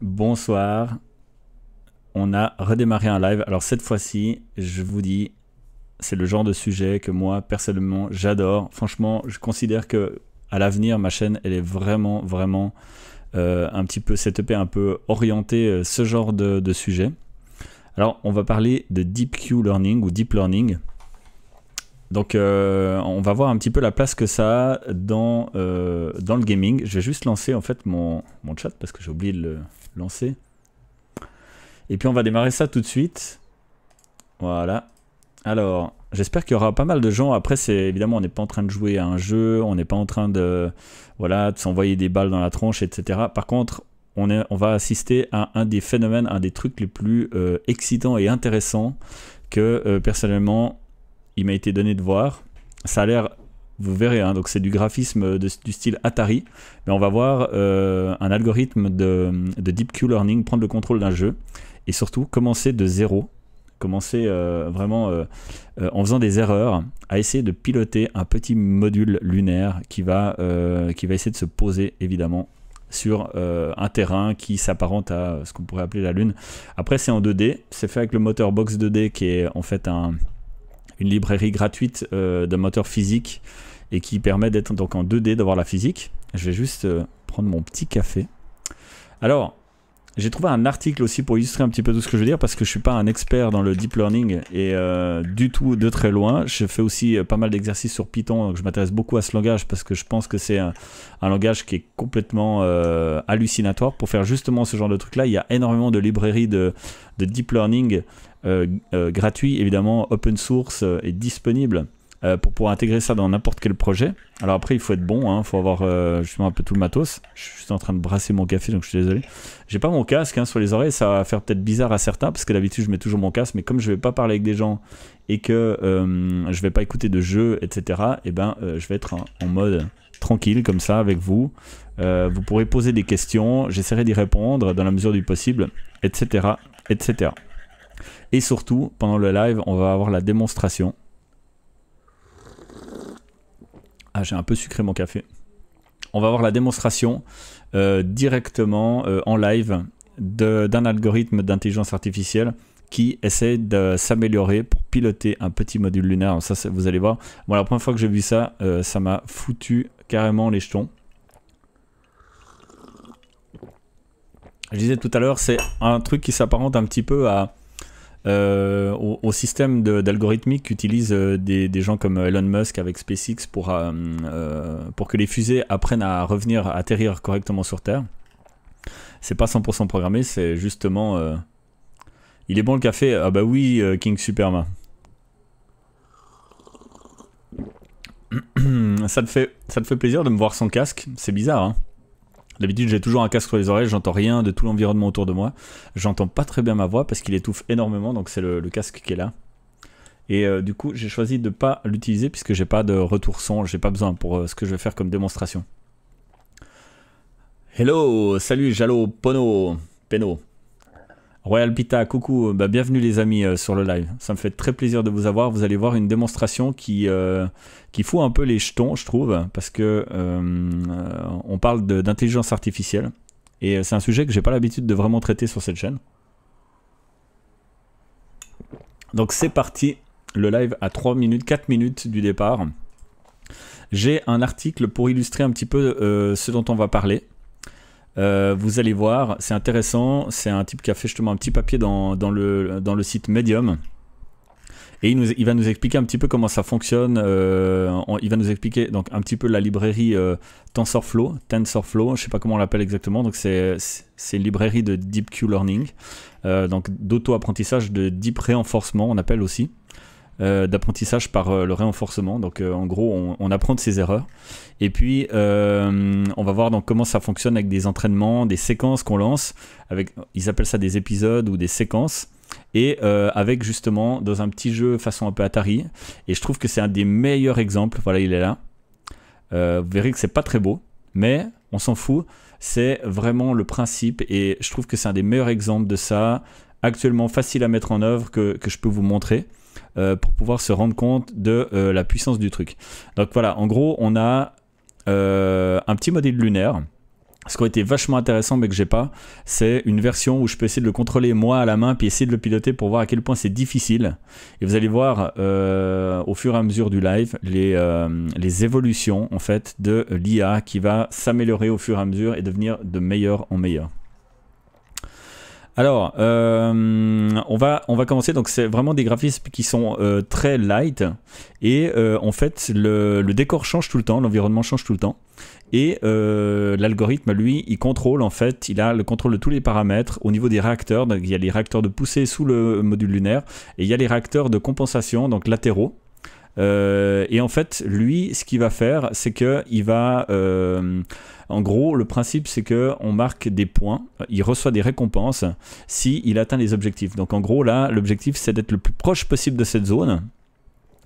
Bonsoir. On a redémarré un live. Alors cette fois-ci, je vous dis, c'est le genre de sujet que moi personnellement j'adore. Franchement, je considère que à l'avenir, ma chaîne, elle est vraiment, vraiment euh, un petit peu cette paix un peu orientée euh, ce genre de, sujet. Alors, on va parler de Deep Q Learning ou Deep Learning. Donc, euh, on va voir un petit peu la place que ça a dans, dans le gaming. Je vais juste lancer en fait mon, mon chat parce que j'ai oublié le, lancer. Et puis on va démarrer ça tout de suite. Voilà. Alors, j'espère qu'il y aura pas mal de gens. Après, c'est évidemment, on n'est pas en train de jouer à un jeu, on n'est pas en train de, voilà, de s'envoyer des balles dans la tronche, etc. Par contre, on, est, on va assister à un des phénomènes, un des trucs les plus euh, excitants et intéressants que euh, personnellement, il m'a été donné de voir. Ça a l'air vous verrez, hein. donc c'est du graphisme du style Atari, mais on va voir euh, un algorithme de, de, Deep Q Learning prendre le contrôle d'un jeu, et surtout commencer de zéro, commencer euh, vraiment euh, en faisant des erreurs, à essayer de piloter un petit module lunaire qui va, qui va essayer de se poser évidemment sur un terrain qui s'apparente à ce qu'on pourrait appeler la Lune. Après, c'est en 2D, c'est fait avec le moteur Box 2D qui est en fait un, une librairie gratuite euh, de physique et qui permet d'être donc en 2D, d'avoir la physique. Je vais juste euh, prendre mon petit café. Alors, j'ai trouvé un article aussi pour illustrer un petit peu tout ce que je veux dire parce que je suis pas un expert dans le deep learning et euh, du tout de très loin. Je fais aussi euh, pas mal d'exercices sur Python, donc je m'intéresse beaucoup à ce langage parce que je pense que c'est un, langage qui est complètement hallucinatoire. Pour faire justement ce genre de truc-là, il y a énormément de librairies de, deep learning euh, évidemment open source et disponibles euh, pour pouvoir intégrer ça dans n'importe quel projet. Alors après, il faut être bon, il hein. faut avoir euh, justement un peu tout le matos. Je suis en train de brasser mon café, donc je suis désolé. J'ai pas mon casque hein, sur les oreilles, ça va faire peut-être bizarre à certains, parce que d'habitude je mets toujours mon casque, mais comme je vais pas parler avec des gens et que euh, je vais pas écouter de jeux, etc., et eh ben je vais être en, en, mode tranquille comme ça avec vous. vous pourrez poser des questions, j'essaierai d'y répondre dans la mesure du possible, etc., etc. Et surtout, pendant le live, on va avoir la démonstration. Ah, j'ai un peu sucré mon café. On va voir la démonstration euh, directement euh, en live d'un algorithme d'intelligence artificielle qui essaie de s'améliorer pour piloter un petit module lunaire. ça, vous allez voir. Bon, la première fois que j'ai vu ça, euh, ça m'a foutu carrément les jetons. Je disais tout à l'heure, c'est un truc qui s'apparente un petit peu à euh, au, système d'algorithmique euh, des, gens comme Elon Musk avec SpaceX pour, euh, pour que les fusées apprennent à revenir, à atterrir correctement sur Terre. C'est pas 100% programmé, c'est justement. Il est bon le café Ah bah oui, King Superman. ça, te fait, ça te fait plaisir de me voir sans casque C'est bizarre, hein D'habitude, j'ai toujours un casque sur les oreilles, j'entends rien de tout l'environnement autour de moi. J'entends pas très bien ma voix parce qu'il étouffe énormément, donc c'est le, casque qui est là. Et euh, du coup, j'ai choisi de pas l'utiliser puisque j'ai pas de retour son, j'ai pas besoin pour euh, ce que je vais faire comme démonstration. Hello, salut Jalo Pono, Peno. Royal Pita, coucou, bah, bienvenue les amis euh, sur le live. Ça me fait très plaisir de vous avoir. Vous allez voir une démonstration qui, euh, qui fout un peu les jetons, je trouve, parce que euh, on parle d'intelligence artificielle. Et c'est un sujet que j'ai pas l'habitude de vraiment traiter sur cette chaîne. Donc c'est parti, le live à 3 minutes, 4 minutes du départ. J'ai un article pour illustrer un petit peu ce dont on va parler. Euh, vous allez voir, c'est intéressant. C'est un type qui a fait justement un petit papier dans, dans le, site Medium. Et il, va nous expliquer un petit peu comment ça fonctionne. Euh, il va nous expliquer donc un petit peu la librairie euh, TensorFlow, TensorFlow, je sais pas comment on l'appelle exactement. Donc c'est une librairie de deep Q learning, donc d'auto-apprentissage de deep Réenforcement on appelle aussi. Euh, d'apprentissage par euh, le renforcement. Donc euh, en gros, on, apprend de ses erreurs. Et puis, on va voir donc comment ça fonctionne avec des entraînements, des séquences qu'on lance. Avec, ils appellent ça des épisodes ou des séquences et avec justement dans un petit jeu façon un peu Atari et je trouve que c'est un des meilleurs exemples voilà il est là vous verrez que c'est pas très beau mais on s'en fout c'est vraiment le principe et je trouve que c'est un des meilleurs exemples de ça actuellement facile à mettre en œuvre que, que je peux vous montrer euh, pour pouvoir se rendre compte de euh, la puissance du truc. Donc voilà, en gros, on a euh, un petit modèle lunaire. Ce qui aurait été vachement intéressant mais que j'ai pas, c'est une version où je peux essayer de le contrôler moi à la main puis essayer de le piloter pour voir à quel point c'est difficile. Et vous allez voir au fur et à mesure du live les, les évolutions en fait de l'IA qui va s'améliorer au fur et à mesure et devenir de meilleur en meilleur. Alors, euh, on, va, on va commencer. Donc, c'est vraiment des graphismes qui sont euh, très light. Et euh, en fait, le, le, décor change tout le temps, l'environnement change tout le temps. Et l'algorithme, lui, il contrôle, en fait, il a le contrôle de tous les paramètres au niveau des réacteurs. Donc, il y a les réacteurs de poussée sous le module lunaire. Et il y a les réacteurs de compensation, donc latéraux. Euh, et en fait, lui, ce qu'il va faire, c'est que il va euh, en gros, le principe, c'est que on marque des points, il reçoit des récompenses si il atteint les objectifs. Donc en gros, là, l'objectif, c'est d'être le plus proche possible de cette zone.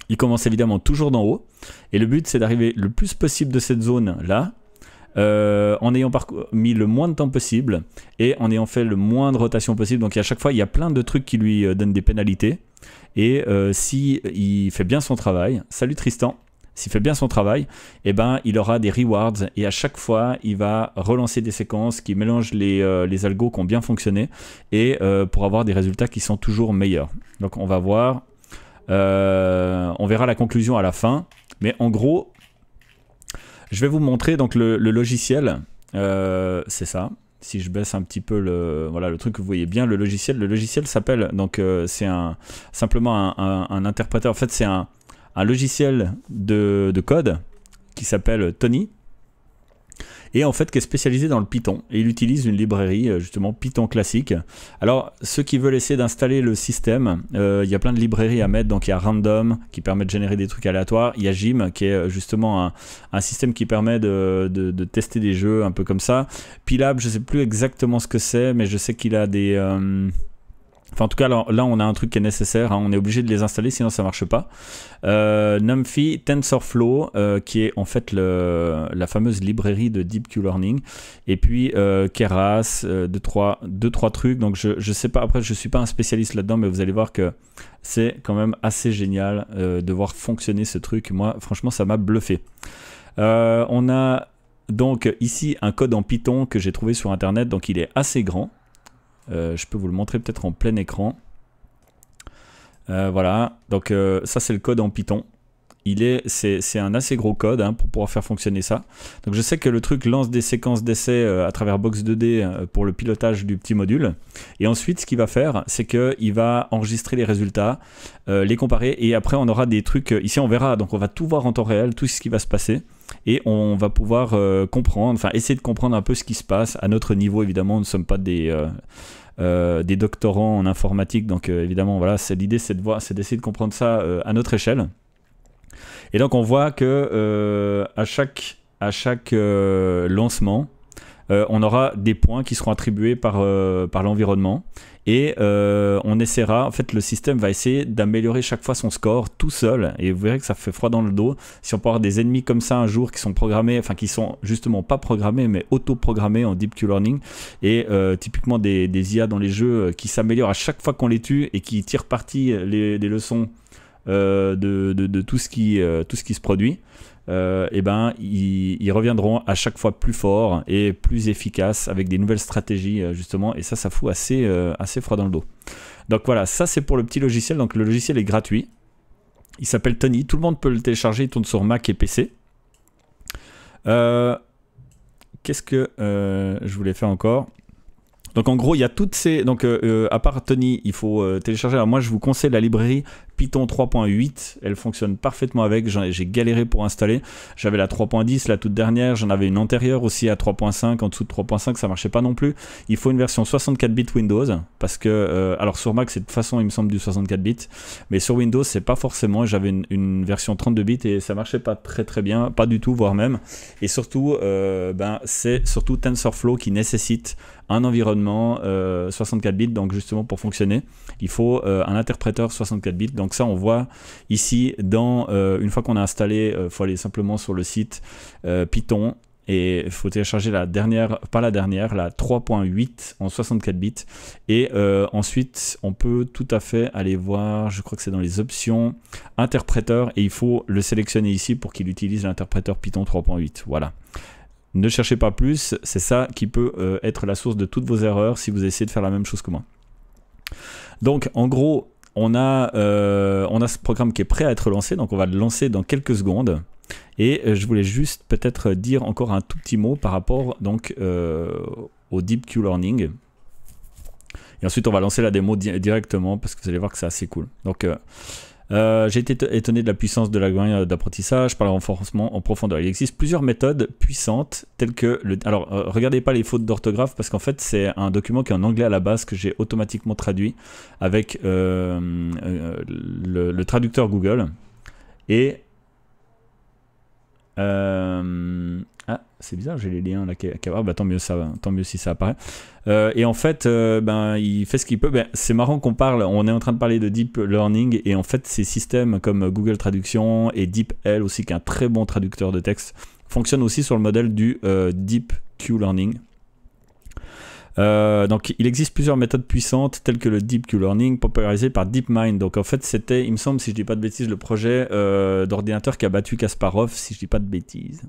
Il commence évidemment toujours d'en haut, et le but, c'est d'arriver le plus possible de cette zone là, euh, en ayant mis le moins de temps possible et en ayant fait le moins de rotation possible. Donc à chaque fois, il y a plein de trucs qui lui donnent des pénalités. Et s'il euh, si il fait bien son travail, salut Tristan, s'il fait bien son travail, eh ben, il aura des rewards et à chaque fois, il va relancer des séquences qui mélangent les, euh, algos qui ont bien fonctionné et euh, pour avoir des résultats qui sont toujours meilleurs. Donc on va voir, on verra la conclusion à la fin, mais en gros, je vais vous montrer donc le logiciel, c'est ça, si je baisse un petit peu le, voilà, le truc, vous voyez bien le logiciel. Le logiciel s'appelle, donc euh, c'est un, simplement un, un, un, interpréteur. En fait, c'est un, un, logiciel de, de code qui s'appelle Tony, et en fait qui est spécialisé dans le Python. Et il utilise une librairie euh, justement Python classique. Alors ceux qui veulent essayer d'installer le système, euh, il y a plein de librairies à mettre. Donc il y a Random qui permet de générer des trucs aléatoires. Il y a Jim qui est euh, justement un, système qui permet de, tester des jeux un peu comme ça. Pilab, je sais plus exactement ce que c'est, mais je sais qu'il a des... Enfin, en tout cas, là, là, on a un truc qui est nécessaire. Hein. On est obligé de les installer, sinon ça marche pas. Euh, NumPy TensorFlow, euh, qui est en fait le, la fameuse librairie de Deep learning Et puis euh, Keras, 2 euh, deux, trois, trois trucs. Donc, je, ne sais pas. Après, je suis pas un spécialiste là-dedans, mais vous allez voir que c'est quand même assez génial euh, de voir fonctionner ce truc. Moi, franchement, ça m'a bluffé. Euh, on a donc ici un code en Python que j'ai trouvé sur Internet. Donc, il est assez grand. Euh, je peux vous le montrer peut-être en plein écran. Euh, voilà, donc euh, ça c'est le code en Python il est, c'est, un assez gros code hein, pour pouvoir faire fonctionner ça. Donc je sais que le truc lance des séquences d'essais à travers Box2D pour le pilotage du petit module. Et ensuite, ce qu'il va faire, c'est qu'il va enregistrer les résultats, les comparer, et après on aura des trucs. Ici, on verra. Donc on va tout voir en temps réel, tout ce qui va se passer, et on va pouvoir comprendre, enfin essayer de comprendre un peu ce qui se passe à notre niveau. Évidemment, nous ne sommes pas des euh, des doctorants en informatique. Donc euh, évidemment, voilà, l'idée, c'est c'est d'essayer de comprendre ça euh, à notre échelle. Et donc on voit que à chaque lancement, on aura des points qui seront attribués par l'environnement. Et euh, on essaiera, en fait, le système va essayer d'améliorer chaque fois son score tout seul. Et vous verrez que ça fait froid dans le dos. Si on peut avoir des ennemis comme ça un jour qui sont programmés, enfin qui sont justement pas programmés, mais auto-programmés en deep Q learning, et euh, typiquement des, IA dans les jeux euh, qui s'améliorent à chaque fois qu'on les tue et qui tirent parti des leçons de, tout ce qui se produit. Et euh, eh ben, ils, reviendront à chaque fois plus forts et plus efficaces avec des nouvelles stratégies, euh, justement. Et ça, ça fout assez, euh, assez froid dans le dos. Donc voilà, ça c'est pour le petit logiciel. Donc le logiciel est gratuit. Il s'appelle Tony. Tout le monde peut le télécharger. Il tourne sur Mac et PC. Qu'est-ce que je voulais faire encore donc en gros, il y a toutes ces. Donc à part Tony, il faut télécharger. Alors moi, je vous conseille la librairie Python 3.8. Elle fonctionne parfaitement avec. J'ai galéré pour installer. J'avais la 3.10, la toute dernière. J'en avais une antérieure aussi à 3.5. En dessous de 3.5, ça marchait pas non plus. Il faut une version 64 bits Windows. Parce que, euh, alors sur Mac, c'est de toute façon, il me semble, du 64 bits. Mais sur Windows, c'est pas forcément. J'avais une, version 32 bits et ça marchait pas très très bien. Pas du tout, voire même. Et surtout, euh, ben, c'est surtout TensorFlow qui nécessite un environnement 64 euh, bits. Donc justement, pour fonctionner, il faut un interpréteur 64 bits. Donc ça, on voit ici, dans euh, une fois qu'on a installé, il euh, faut aller simplement sur le site euh, Python et il faut télécharger la dernière, pas la dernière, la 3.8 en 64 bits. Et ensuite, on peut tout à fait aller voir, je crois que c'est dans les options, interpréteur, et il faut le sélectionner ici pour qu'il utilise l'interpréteur Python 3.8. Voilà. Ne cherchez pas plus, c'est ça qui peut être la source de toutes vos erreurs si vous essayez de faire la même chose que moi. Donc en gros, on a, euh, on a ce programme qui est prêt à être lancé, donc on va le lancer dans quelques secondes. Et euh, je voulais juste peut-être dire encore un tout petit mot par rapport donc euh, au Deep Q Learning. Et ensuite, on va lancer la démo directement parce que vous allez voir que c'est assez cool. Donc, euh, j'ai été étonné de la puissance de l'apprentissage d'apprentissage par le renforcement en profondeur. Il existe plusieurs méthodes puissantes telles que le... Alors, euh, regardez pas les fautes d'orthographe parce qu'en fait, c'est un document qui est en anglais à la base que j'ai automatiquement traduit avec euh, le, le traducteur Google. Et euh, ah, c'est bizarre, j'ai les liens là. Ah, tant mieux, ça, tant mieux si ça apparaît. Euh, et en fait, euh, ben, il fait ce qu'il peut. Ben, c'est marrant qu'on parle, on est en train de parler de deep learning, et en fait, ces systèmes comme Google Traduction et DeepL aussi, qui est un très bon traducteur de texte, fonctionnent aussi sur le modèle du deep Q learning. Euh, donc il existe plusieurs méthodes puissantes telles que le Deep Q Learning popularisé par DeepMind. Donc en fait c'était, il me semble, si je dis pas de bêtises, le projet euh, d'ordinateur qui a battu Kasparov, si je dis pas de bêtises,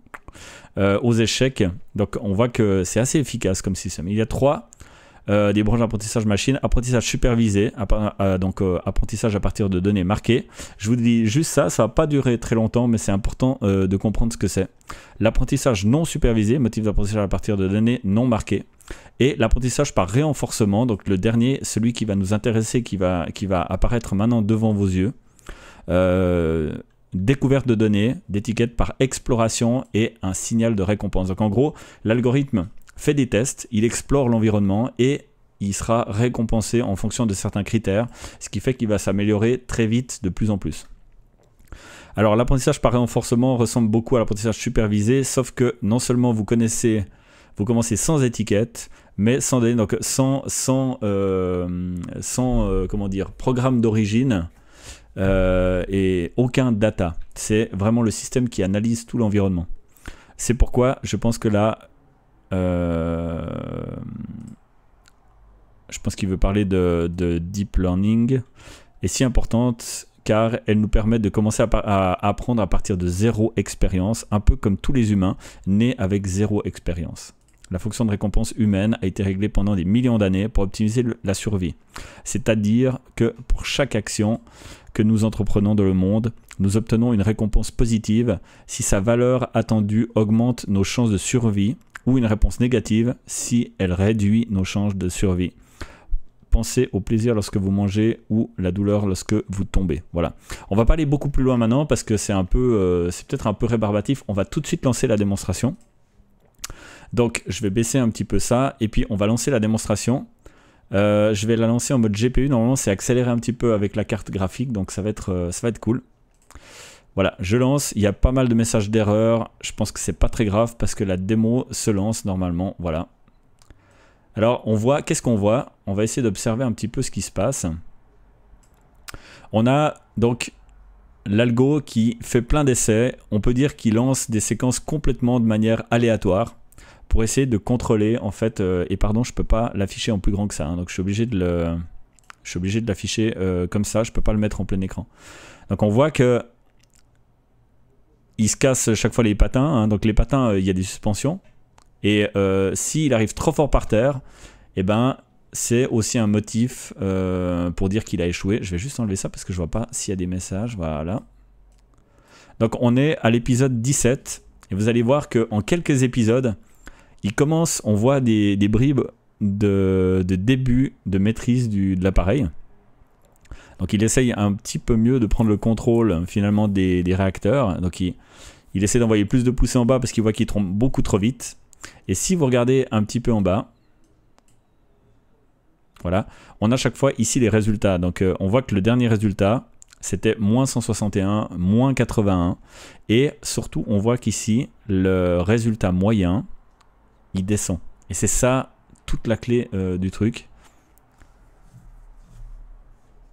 euh, aux échecs. Donc on voit que c'est assez efficace comme système. Il y a trois. des branches d'apprentissage machine, apprentissage supervisé, donc apprentissage à partir de données marquées. Je vous dis juste ça, ça va pas durer très longtemps, mais c'est important de comprendre ce que c'est. L'apprentissage non supervisé, motif d'apprentissage à partir de données non marquées et l'apprentissage par renforcement, donc le dernier, celui qui va nous intéresser, qui va, qui va apparaître maintenant devant vos yeux. Euh, découverte de données, d'étiquettes par exploration et un signal de récompense. Donc en gros, l'algorithme fait des tests, il explore l'environnement et il sera récompensé en fonction de certains critères, ce qui fait qu'il va s'améliorer très vite de plus en plus. Alors l'apprentissage par renforcement ressemble beaucoup à l'apprentissage supervisé, sauf que non seulement vous connaissez vous commencez sans étiquette, mais sans, donc sans, euh, euh, comment dire, programme d'origine euh, et aucun data. C'est vraiment le système qui analyse tout l'environnement. C'est pourquoi je pense que là, je pense qu'il veut parler de, deep learning, est si importante car elle nous permet de commencer à, à apprendre à partir de zéro expérience, un peu comme tous les humains nés avec zéro expérience. La fonction de récompense humaine a été réglée pendant des millions d'années pour optimiser la survie. C'est-à-dire que pour chaque action que nous entreprenons dans le monde, nous obtenons une récompense positive si sa valeur attendue augmente nos chances de survie ou une réponse négative si elle réduit nos chances de survie pensez au plaisir lorsque vous mangez ou la douleur lorsque vous tombez. Voilà. On va pas aller beaucoup plus loin maintenant parce que c'est un peu, euh, c'est peut-être un peu rébarbatif. On va tout de suite lancer la démonstration. Donc je vais baisser un petit peu ça et puis on va lancer la démonstration. Euh, je vais la lancer en mode GPU, normalement c'est accéléré un petit peu avec la carte graphique, donc ça va être, euh, ça va être cool. Voilà, je lance, il y a pas mal de messages d'erreur, je pense que c'est pas très grave parce que la démo se lance normalement, voilà. Alors on voit, qu'est-ce qu'on voit On va essayer d'observer un petit peu ce qui se passe. On a donc l'algo qui fait plein d'essais, on peut dire qu'il lance des séquences complètement de manière aléatoire pour essayer de contrôler en fait. Euh, et pardon, je peux pas l'afficher en plus grand que ça. Hein, donc je suis obligé de le, suis obligé de l'afficher euh, comme ça. Je peux pas le mettre en plein écran. Donc on voit que il se casse chaque fois les patins. Hein, donc les patins, euh, il y a des suspensions. Et s'il arrive trop fort par terre, et eh ben c'est aussi un motif pour dire qu'il a échoué. Je vais juste enlever ça parce que je vois pas s'il y a des messages. Voilà. Donc on est à l'épisode 17 et vous allez voir que en quelques épisodes, il commence, on voit des, bribes de, début de maîtrise du, de l'appareil. Donc il essaye un petit peu mieux de prendre le contrôle finalement des, réacteurs. Donc il, essaie d'envoyer plus de poussée en bas parce qu'il voit qu'il trompe beaucoup trop vite. Et si vous regardez un petit peu en bas, voilà, on a chaque fois ici les résultats. Donc euh, on voit que le dernier résultat, c'était moins 161, moins 81. Et surtout, on voit qu'ici, le résultat moyen, il descend. Et c'est ça toute la clé euh, du truc.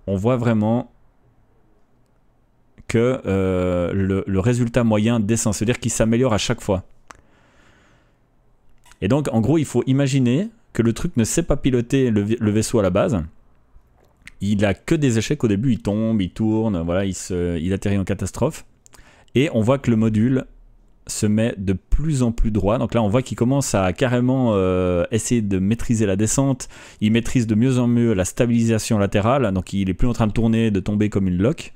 On voit vraiment que euh, le, résultat moyen descend, c'est-à-dire qu'il s'améliore à chaque fois. Et donc, en gros, il faut imaginer que le truc ne sait pas piloter le, vaisseau à la base. Il a que des échecs au début, il tombe, il tourne, voilà, il, il atterrit en catastrophe. Et on voit que le module se met de plus en plus droit. Donc là, on voit qu'il commence à carrément euh, essayer de maîtriser la descente. Il maîtrise de mieux en mieux la stabilisation latérale. Donc il est plus en train de tourner, de tomber comme une loque.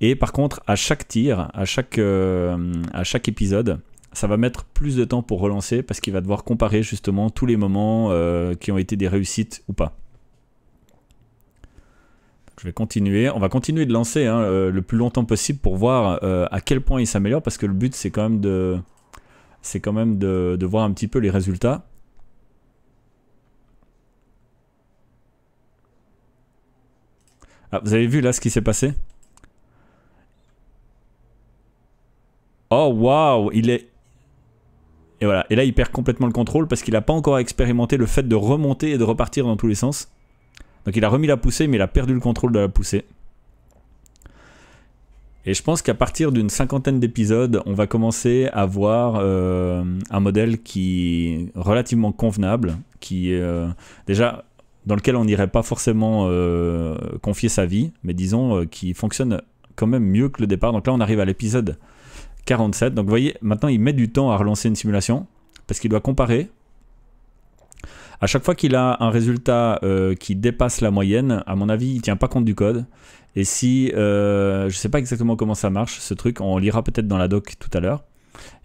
Et par contre, à chaque tir, à chaque, euh, à chaque épisode, ça va mettre plus de temps pour relancer parce qu'il va devoir comparer justement tous les moments euh, qui ont été des réussites ou pas je vais continuer. On va continuer de lancer hein, euh, le plus longtemps possible pour voir euh, à quel point il s'améliore parce que le but c'est quand même de c'est quand même de, de, voir un petit peu les résultats. Ah, vous avez vu là ce qui s'est passé Oh waouh, il est et voilà. Et là, il perd complètement le contrôle parce qu'il n'a pas encore expérimenté le fait de remonter et de repartir dans tous les sens. Donc il a remis la poussée, mais il a perdu le contrôle de la poussée. Et je pense qu'à partir d'une cinquantaine d'épisodes, on va commencer à voir euh, un modèle qui est relativement convenable, qui est euh, déjà dans lequel on n'irait pas forcément euh, confier sa vie, mais disons qui fonctionne quand même mieux que le départ. Donc là, on arrive à l'épisode 47. Donc vous voyez, maintenant il met du temps à relancer une simulation parce qu'il doit comparer à chaque fois qu'il a un résultat euh, qui dépasse la moyenne, à mon avis, il ne tient pas compte du code. Et si, je euh, je sais pas exactement comment ça marche, ce truc, on lira peut-être dans la doc tout à l'heure.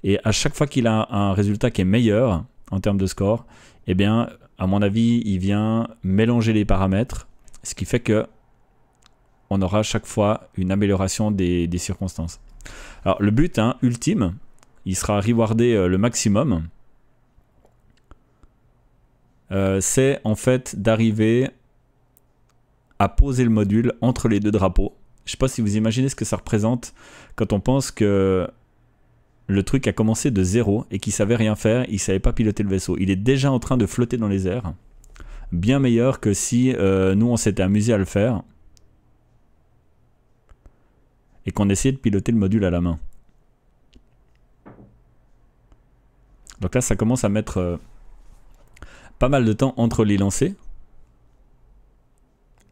Et à chaque fois qu'il a un résultat qui est meilleur en termes de score, eh bien, à mon avis, il vient mélanger les paramètres, ce qui fait que on aura chaque fois une amélioration des, circonstances. Alors le but hein, ultime, il sera rewardé euh, le maximum. Euh, c'est en fait d'arriver à poser le module entre les deux drapeaux. Je ne sais pas si vous imaginez ce que ça représente quand on pense que le truc a commencé de zéro et qu'il savait rien faire, il savait pas piloter le vaisseau. Il est déjà en train de flotter dans les airs. Bien meilleur que si euh, nous on s'était amusé à le faire et qu'on essayait de piloter le module à la main. Donc là, ça commence à mettre euh, pas mal de temps entre les lancers.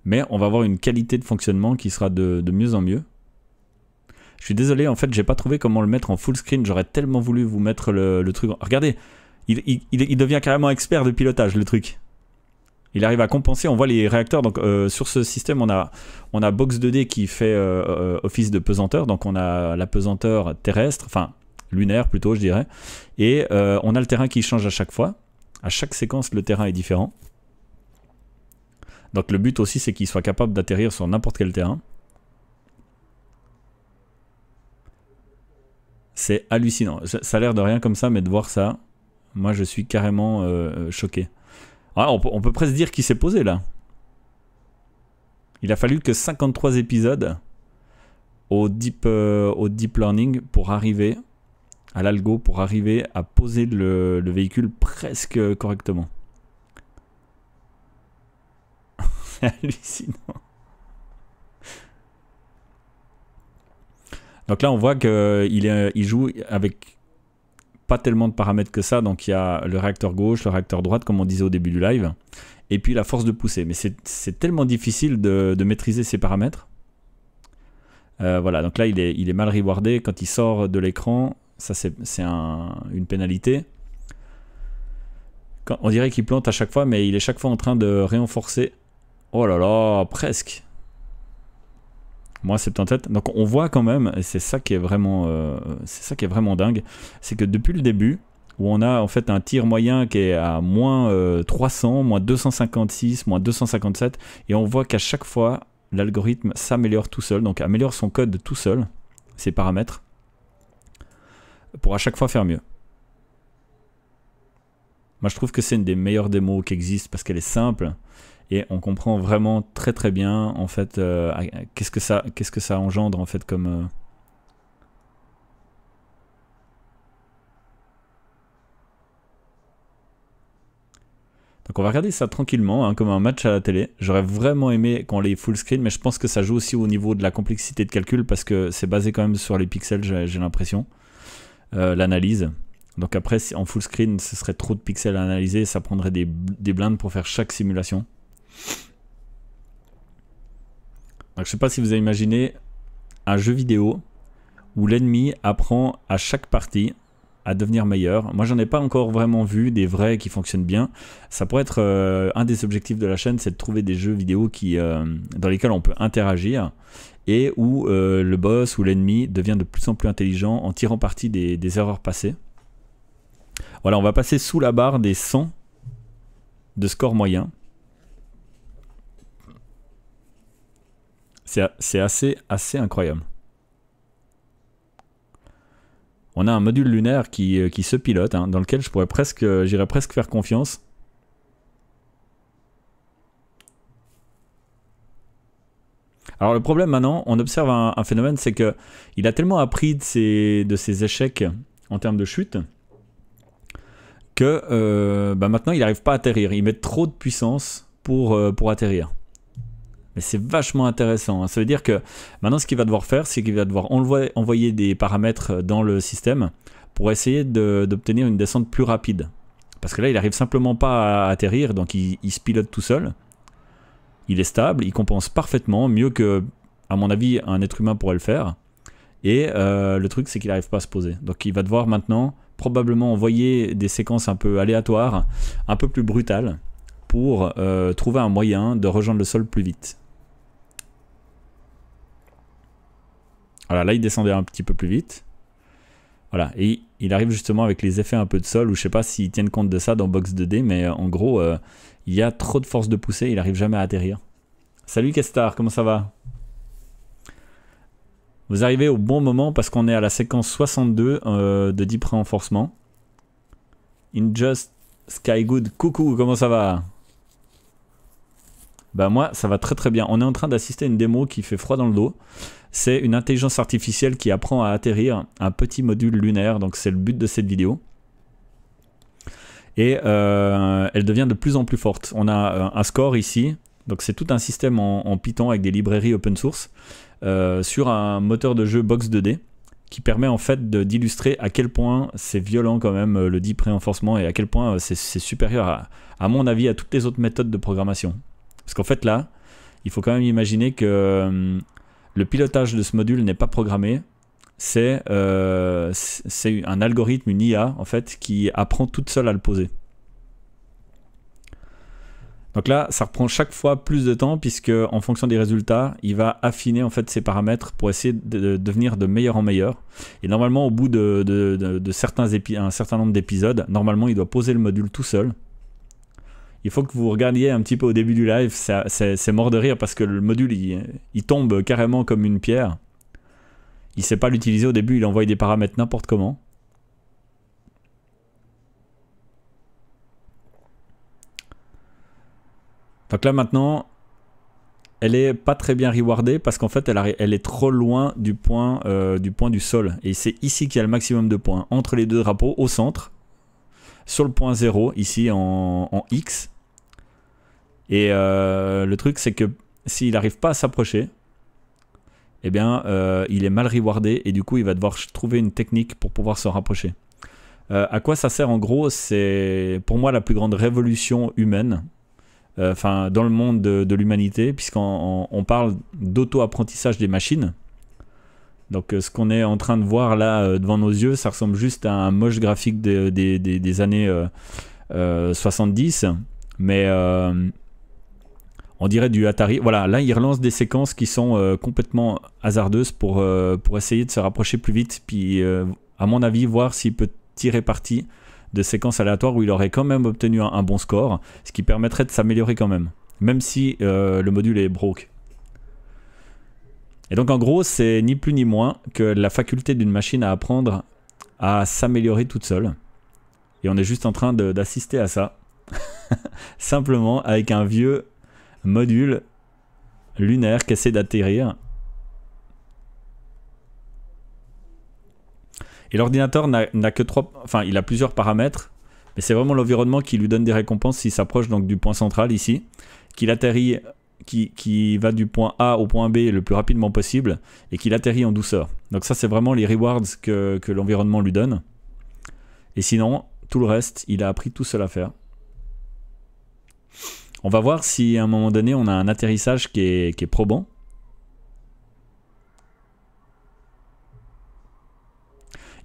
Mais on va avoir une qualité de fonctionnement qui sera de, mieux en mieux. Je suis désolé, en fait, j'ai pas trouvé comment le mettre en full screen. J'aurais tellement voulu vous mettre le, truc. Regardez, il, devient carrément expert de pilotage, le truc. Il arrive à compenser. On voit les réacteurs. Donc, euh, sur ce système, on a, on a Box 2D qui fait euh, euh, office de pesanteur. Donc, on a la pesanteur terrestre, enfin lunaire plutôt, je dirais. Et on a le terrain qui change à chaque fois. À chaque séquence, le terrain est différent. Donc le but aussi, c'est qu'il soit capable d'atterrir sur n'importe quel terrain. C'est hallucinant. Ça a l'air de rien comme ça, mais de voir ça, moi je suis carrément euh, euh, choqué. Ah, on, peut, presque dire qu'il s'est posé là. Il a fallu que 53 épisodes au deep, euh, au deep learning pour arriver à l'algo pour arriver à poser le, véhicule presque correctement. hallucinant. Donc là, on voit qu'il il joue avec pas tellement de paramètres que ça. Donc il y a le réacteur gauche, le réacteur droite, comme on disait au début du live, et puis la force de pousser. Mais c'est tellement difficile de, maîtriser ces paramètres. Euh, voilà, donc là, il est, il est mal rewardé. Quand il sort de l'écran, ça, c'est une pénalité. on dirait qu'il plante à chaque fois, mais il est chaque fois en train de réenforcer Oh là là, presque. moins c'est en tête. Donc, on voit quand même, et c'est ça qui est vraiment, euh, ça qui est vraiment dingue, c'est que depuis le début, où on a en fait un tir moyen qui est à moins 300, euh, moins 256, moins 257, et on voit qu'à chaque fois, l'algorithme s'améliore tout seul, donc améliore son code tout seul, ses paramètres, pour à chaque fois faire mieux. Moi, je trouve que c'est une des meilleures démos qui existent parce qu'elle est simple et on comprend vraiment très très bien en fait euh, qu'est-ce que ça qu'est-ce que ça engendre en fait comme euh, Donc on va regarder ça tranquillement, hein, comme un match à la télé. J'aurais vraiment aimé qu'on l'ait full screen, mais je pense que ça joue aussi au niveau de la complexité de calcul parce que c'est basé quand même sur les pixels, j'ai l'impression. Euh, l'analyse. Donc après, en full screen, ce serait trop de pixels à analyser, ça prendrait des, blindes pour faire chaque simulation. je sais pas si vous avez imaginé un jeu vidéo où l'ennemi apprend à chaque partie à devenir meilleur. Moi, j'en ai pas encore vraiment vu des vrais qui fonctionnent bien. Ça pourrait être euh, un des objectifs de la chaîne, c'est de trouver des jeux vidéo qui, euh, dans lesquels on peut interagir et où euh, le boss ou l'ennemi devient de plus en plus intelligent en tirant parti des, erreurs passées. Voilà, on va passer sous la barre des 100 de score moyen. C'est assez, assez incroyable. On a un module lunaire qui, euh, se pilote, hein, dans lequel je pourrais presque, euh, j'irais presque faire confiance. Alors le problème maintenant, on observe un, phénomène, c'est que il a tellement appris de ses, de échecs en termes de chute que euh, bah, maintenant il n'arrive pas à atterrir. Il met trop de puissance pour, euh, pour atterrir. Mais c'est vachement intéressant. Hein. Ça veut dire que maintenant ce qu'il va devoir faire, c'est qu'il va devoir envoyer, envoyer des paramètres dans le système pour essayer d'obtenir une descente plus rapide. Parce que là, il n'arrive simplement pas à atterrir, donc il, il se pilote tout seul il est stable, il compense parfaitement, mieux que, à mon avis, un être humain pourrait le faire. Et euh, le truc, c'est qu'il n'arrive pas à se poser. Donc il va devoir maintenant probablement envoyer des séquences un peu aléatoires, un peu plus brutales, pour euh, trouver un moyen de rejoindre le sol plus vite. Voilà, là il descendait un petit peu plus vite. Voilà, et il arrive justement avec les effets un peu de sol, ou je sais pas s'ils tiennent compte de ça dans Box 2D, mais euh, en gros, il y a trop de force de poussée, il n'arrive jamais à atterrir. Salut Kestar, comment ça va Vous arrivez au bon moment parce qu'on est à la séquence 62 euh, de Deep Reinforcement. Injust Skygood, coucou, comment ça va Bah moi, ça va très très bien. On est en train d'assister à une démo qui fait froid dans le dos. C'est une intelligence artificielle qui apprend à atterrir un petit module lunaire, donc c'est le but de cette vidéo et euh, elle devient de plus en plus forte. On a euh, un score ici, donc c'est tout un système en, Python avec des librairies open source euh, sur un moteur de jeu Box 2D qui permet en fait d'illustrer à quel point c'est violent quand même le deep reinforcement et à quel point c'est supérieur à, à mon avis à toutes les autres méthodes de programmation. Parce qu'en fait là, il faut quand même imaginer que le pilotage de ce module n'est pas programmé, euh, c'est un algorithme, une IA, en fait, qui apprend toute seule à le poser. Donc là, ça reprend chaque fois plus de temps puisque en fonction des résultats, il va affiner en fait ses paramètres pour essayer de devenir de meilleur en meilleur. Et normalement, au bout de, un certain nombre d'épisodes, normalement, il doit poser le module tout seul. Il faut que vous regardiez un petit peu au début du live, c'est mort de rire parce que le module, il tombe carrément comme une pierre. Il sait pas l'utiliser au début, il envoie des paramètres n'importe comment. Donc là maintenant, elle est pas très bien rewardée parce qu'en fait elle, elle, est trop loin du point, euh, du point du sol. Et c'est ici qu'il y a le maximum de points, entre les deux drapeaux, au centre, sur le point 0, ici en, X. Et euh, le truc c'est que s'il n'arrive pas à s'approcher, eh bien, euh, il est mal rewardé et du coup, il va devoir trouver une technique pour pouvoir se rapprocher. Euh, à quoi ça sert en gros C'est pour moi la plus grande révolution humaine, euh, enfin dans le monde de, l'humanité, puisqu'on parle d'auto-apprentissage des machines. Donc ce qu'on est en train de voir là devant nos yeux, ça ressemble juste à un moche graphique des, des années 70, mais on dirait du Atari. Voilà, là, il relance des séquences qui sont euh, complètement hasardeuses pour, euh, pour essayer de se rapprocher plus vite. Puis, euh, à mon avis, voir s'il peut tirer parti de séquences aléatoires où il aurait quand même obtenu un, un bon score, ce qui permettrait de s'améliorer quand même, même si le module est broke. Et donc, en gros, c'est ni plus ni moins que la faculté d'une machine à apprendre à s'améliorer toute seule. Et on est juste en train d'assister à ça. Simplement avec un vieux module lunaire qui essaie d'atterrir. Et l'ordinateur n'a que trois... Enfin, il a plusieurs paramètres, mais c'est vraiment l'environnement qui lui donne des récompenses s'il s'approche donc du point central ici, qu'il atterrit, qui, va du point A au point B le plus rapidement possible, et qu'il atterrit en douceur. Donc ça, c'est vraiment les rewards que, que l'environnement lui donne. Et sinon, tout le reste, il a appris tout seul à faire. On va voir si à un moment donné on a un atterrissage qui est, qui est probant.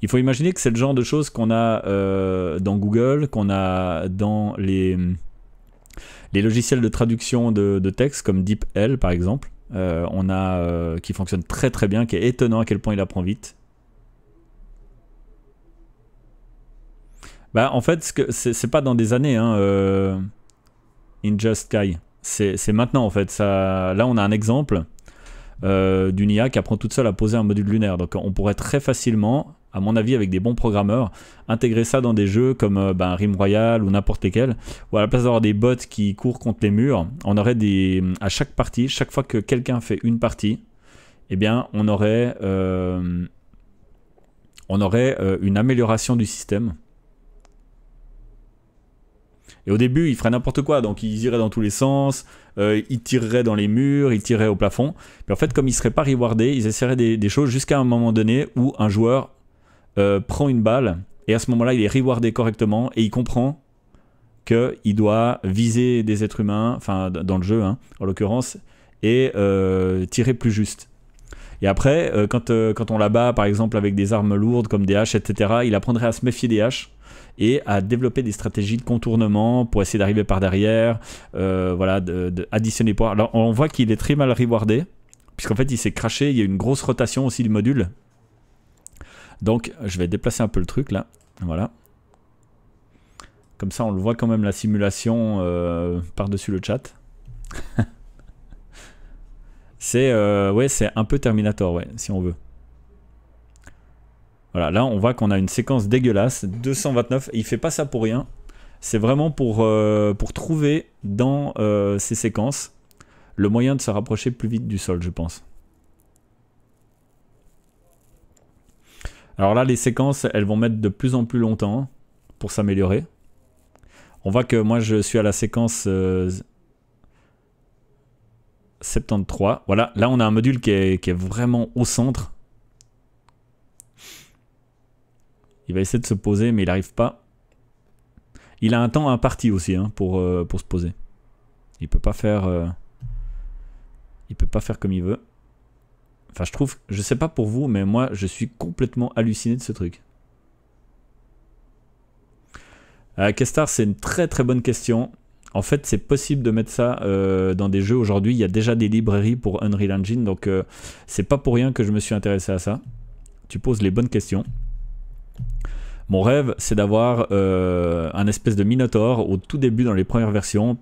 Il faut imaginer que c'est le genre de choses qu'on a euh, dans Google, qu'on a dans les, les logiciels de traduction de, de texte comme DeepL par exemple. Euh, on a euh, qui fonctionne très très bien, qui est étonnant à quel point il apprend vite. Bah en fait, ce c'est pas dans des années. Hein, In Just Sky. C'est maintenant en fait. Ça, là, on a un exemple euh, d'une IA qui apprend toute seule à poser un module lunaire. Donc, on pourrait très facilement, à mon avis, avec des bons programmeurs, intégrer ça dans des jeux comme euh, ben, Rim Royal ou n'importe lesquels. Ou à la place d'avoir des bots qui courent contre les murs, on aurait des. À chaque partie, chaque fois que quelqu'un fait une partie, eh bien, on aurait. Euh, on aurait une amélioration du système et au début, il feraient n'importe quoi, donc ils iraient dans tous les sens, euh, ils tireraient dans les murs, ils tireraient au plafond. Mais en fait, comme ils ne seraient pas rewardés, ils essaieraient des, choses jusqu'à un moment donné où un joueur euh, prend une balle, et à ce moment-là, il est rewardé correctement, et il comprend qu'il doit viser des êtres humains, enfin dans le jeu hein, en l'occurrence, et euh, tirer plus juste. Et après, euh, quand, euh, quand on la bat, par exemple, avec des armes lourdes comme des haches, etc., il apprendrait à se méfier des haches et à développer des stratégies de contournement pour essayer d'arriver par derrière, euh, voilà, de, additionner Alors on voit qu'il est très mal rewardé, puisqu'en fait il s'est craché, il y a une grosse rotation aussi du module. Donc je vais déplacer un peu le truc là, voilà. Comme ça on le voit quand même la simulation par-dessus le chat. C'est euh, ouais, un peu Terminator, ouais, si on veut. Voilà, là on voit qu'on a une séquence dégueulasse, 229, Il il fait pas ça pour rien. C'est vraiment pour, euh, pour trouver dans euh, ces séquences le moyen de se rapprocher plus vite du sol, je pense. Alors là, les séquences, elles vont mettre de plus en plus longtemps pour s'améliorer. On voit que moi, je suis à la séquence 73. Voilà, là on a un module qui est, vraiment au centre. Il va essayer de se poser, mais il n'arrive pas. Il a un temps imparti aussi hein, pour, euh, pour se poser. Il peut pas faire. Euh, il peut pas faire comme il veut. Enfin, je trouve. Je sais pas pour vous, mais moi, je suis complètement halluciné de ce truc. Euh, Kestar, c'est une très très bonne question en fait, c'est possible de mettre ça euh, dans des jeux aujourd'hui. Il y a déjà des librairies pour Unreal Engine, donc euh, c'est pas pour rien que je me suis intéressé à ça. Tu poses les bonnes questions. Mon rêve, c'est d'avoir euh, un espèce de Minotaur au tout début dans les premières versions,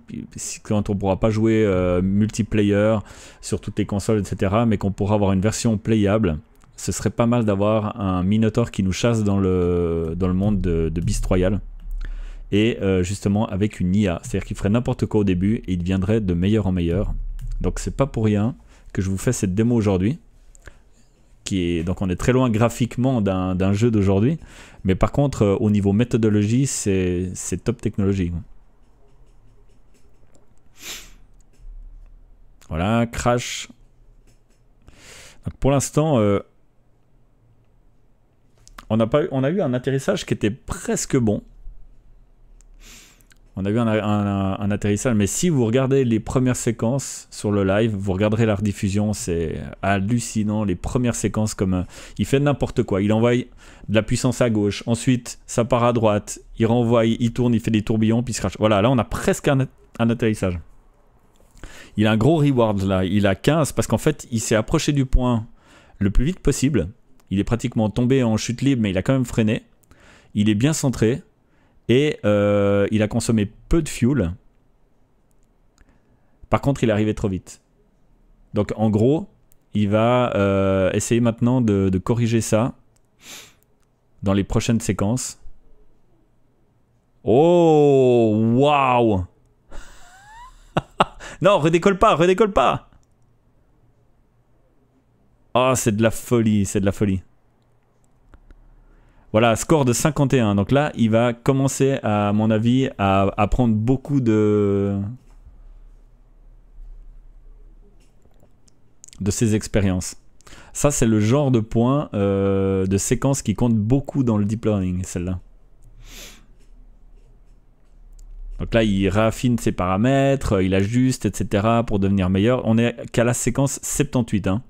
quand on pourra pas jouer multiplayer sur toutes les consoles, etc., mais qu'on pourra avoir une version playable. Ce serait pas mal d'avoir un Minotaur qui nous chasse dans le, dans le monde de, de Beast Royale et euh, justement avec une IA. C'est-à-dire qu'il ferait n'importe quoi au début et il deviendrait de meilleur en meilleur. Donc c'est pas pour rien que je vous fais cette démo aujourd'hui. donc on est très loin graphiquement d'un jeu d'aujourd'hui. Mais par contre, euh, au niveau méthodologie, c'est top technologie. Voilà, Crash. pour l'instant, euh, on, pas on a eu un atterrissage qui était presque bon. On a eu un, atterrissage, mais si vous regardez les premières séquences sur le live, vous regarderez la rediffusion, c'est hallucinant. Les premières séquences, comme euh, il fait n'importe quoi. Il envoie de la puissance à gauche, ensuite ça part à droite, il renvoie, il tourne, il fait des tourbillons, puis il se crache. Voilà, là on a presque un, un atterrissage. Il a un gros reward là, il a 15 parce qu'en fait il s'est approché du point le plus vite possible. Il est pratiquement tombé en chute libre, mais il a quand même freiné. Il est bien centré et euh, il a consommé peu de fuel. Par contre, il est arrivé trop vite. Donc en gros, il va euh, essayer maintenant de, corriger ça dans les prochaines séquences. Oh, waouh Non, redécolle pas, redécolle pas oh, c'est de la folie, c'est de la folie. Voilà, score de 51. Donc là, il va commencer, à mon avis, à, prendre beaucoup de... de ses expériences. Ça, c'est le genre de point euh, de séquence qui compte beaucoup dans le deep learning, celle-là. Donc là, il raffine ses paramètres, il ajuste, etc. pour devenir meilleur. On est qu'à la séquence 78. Hein.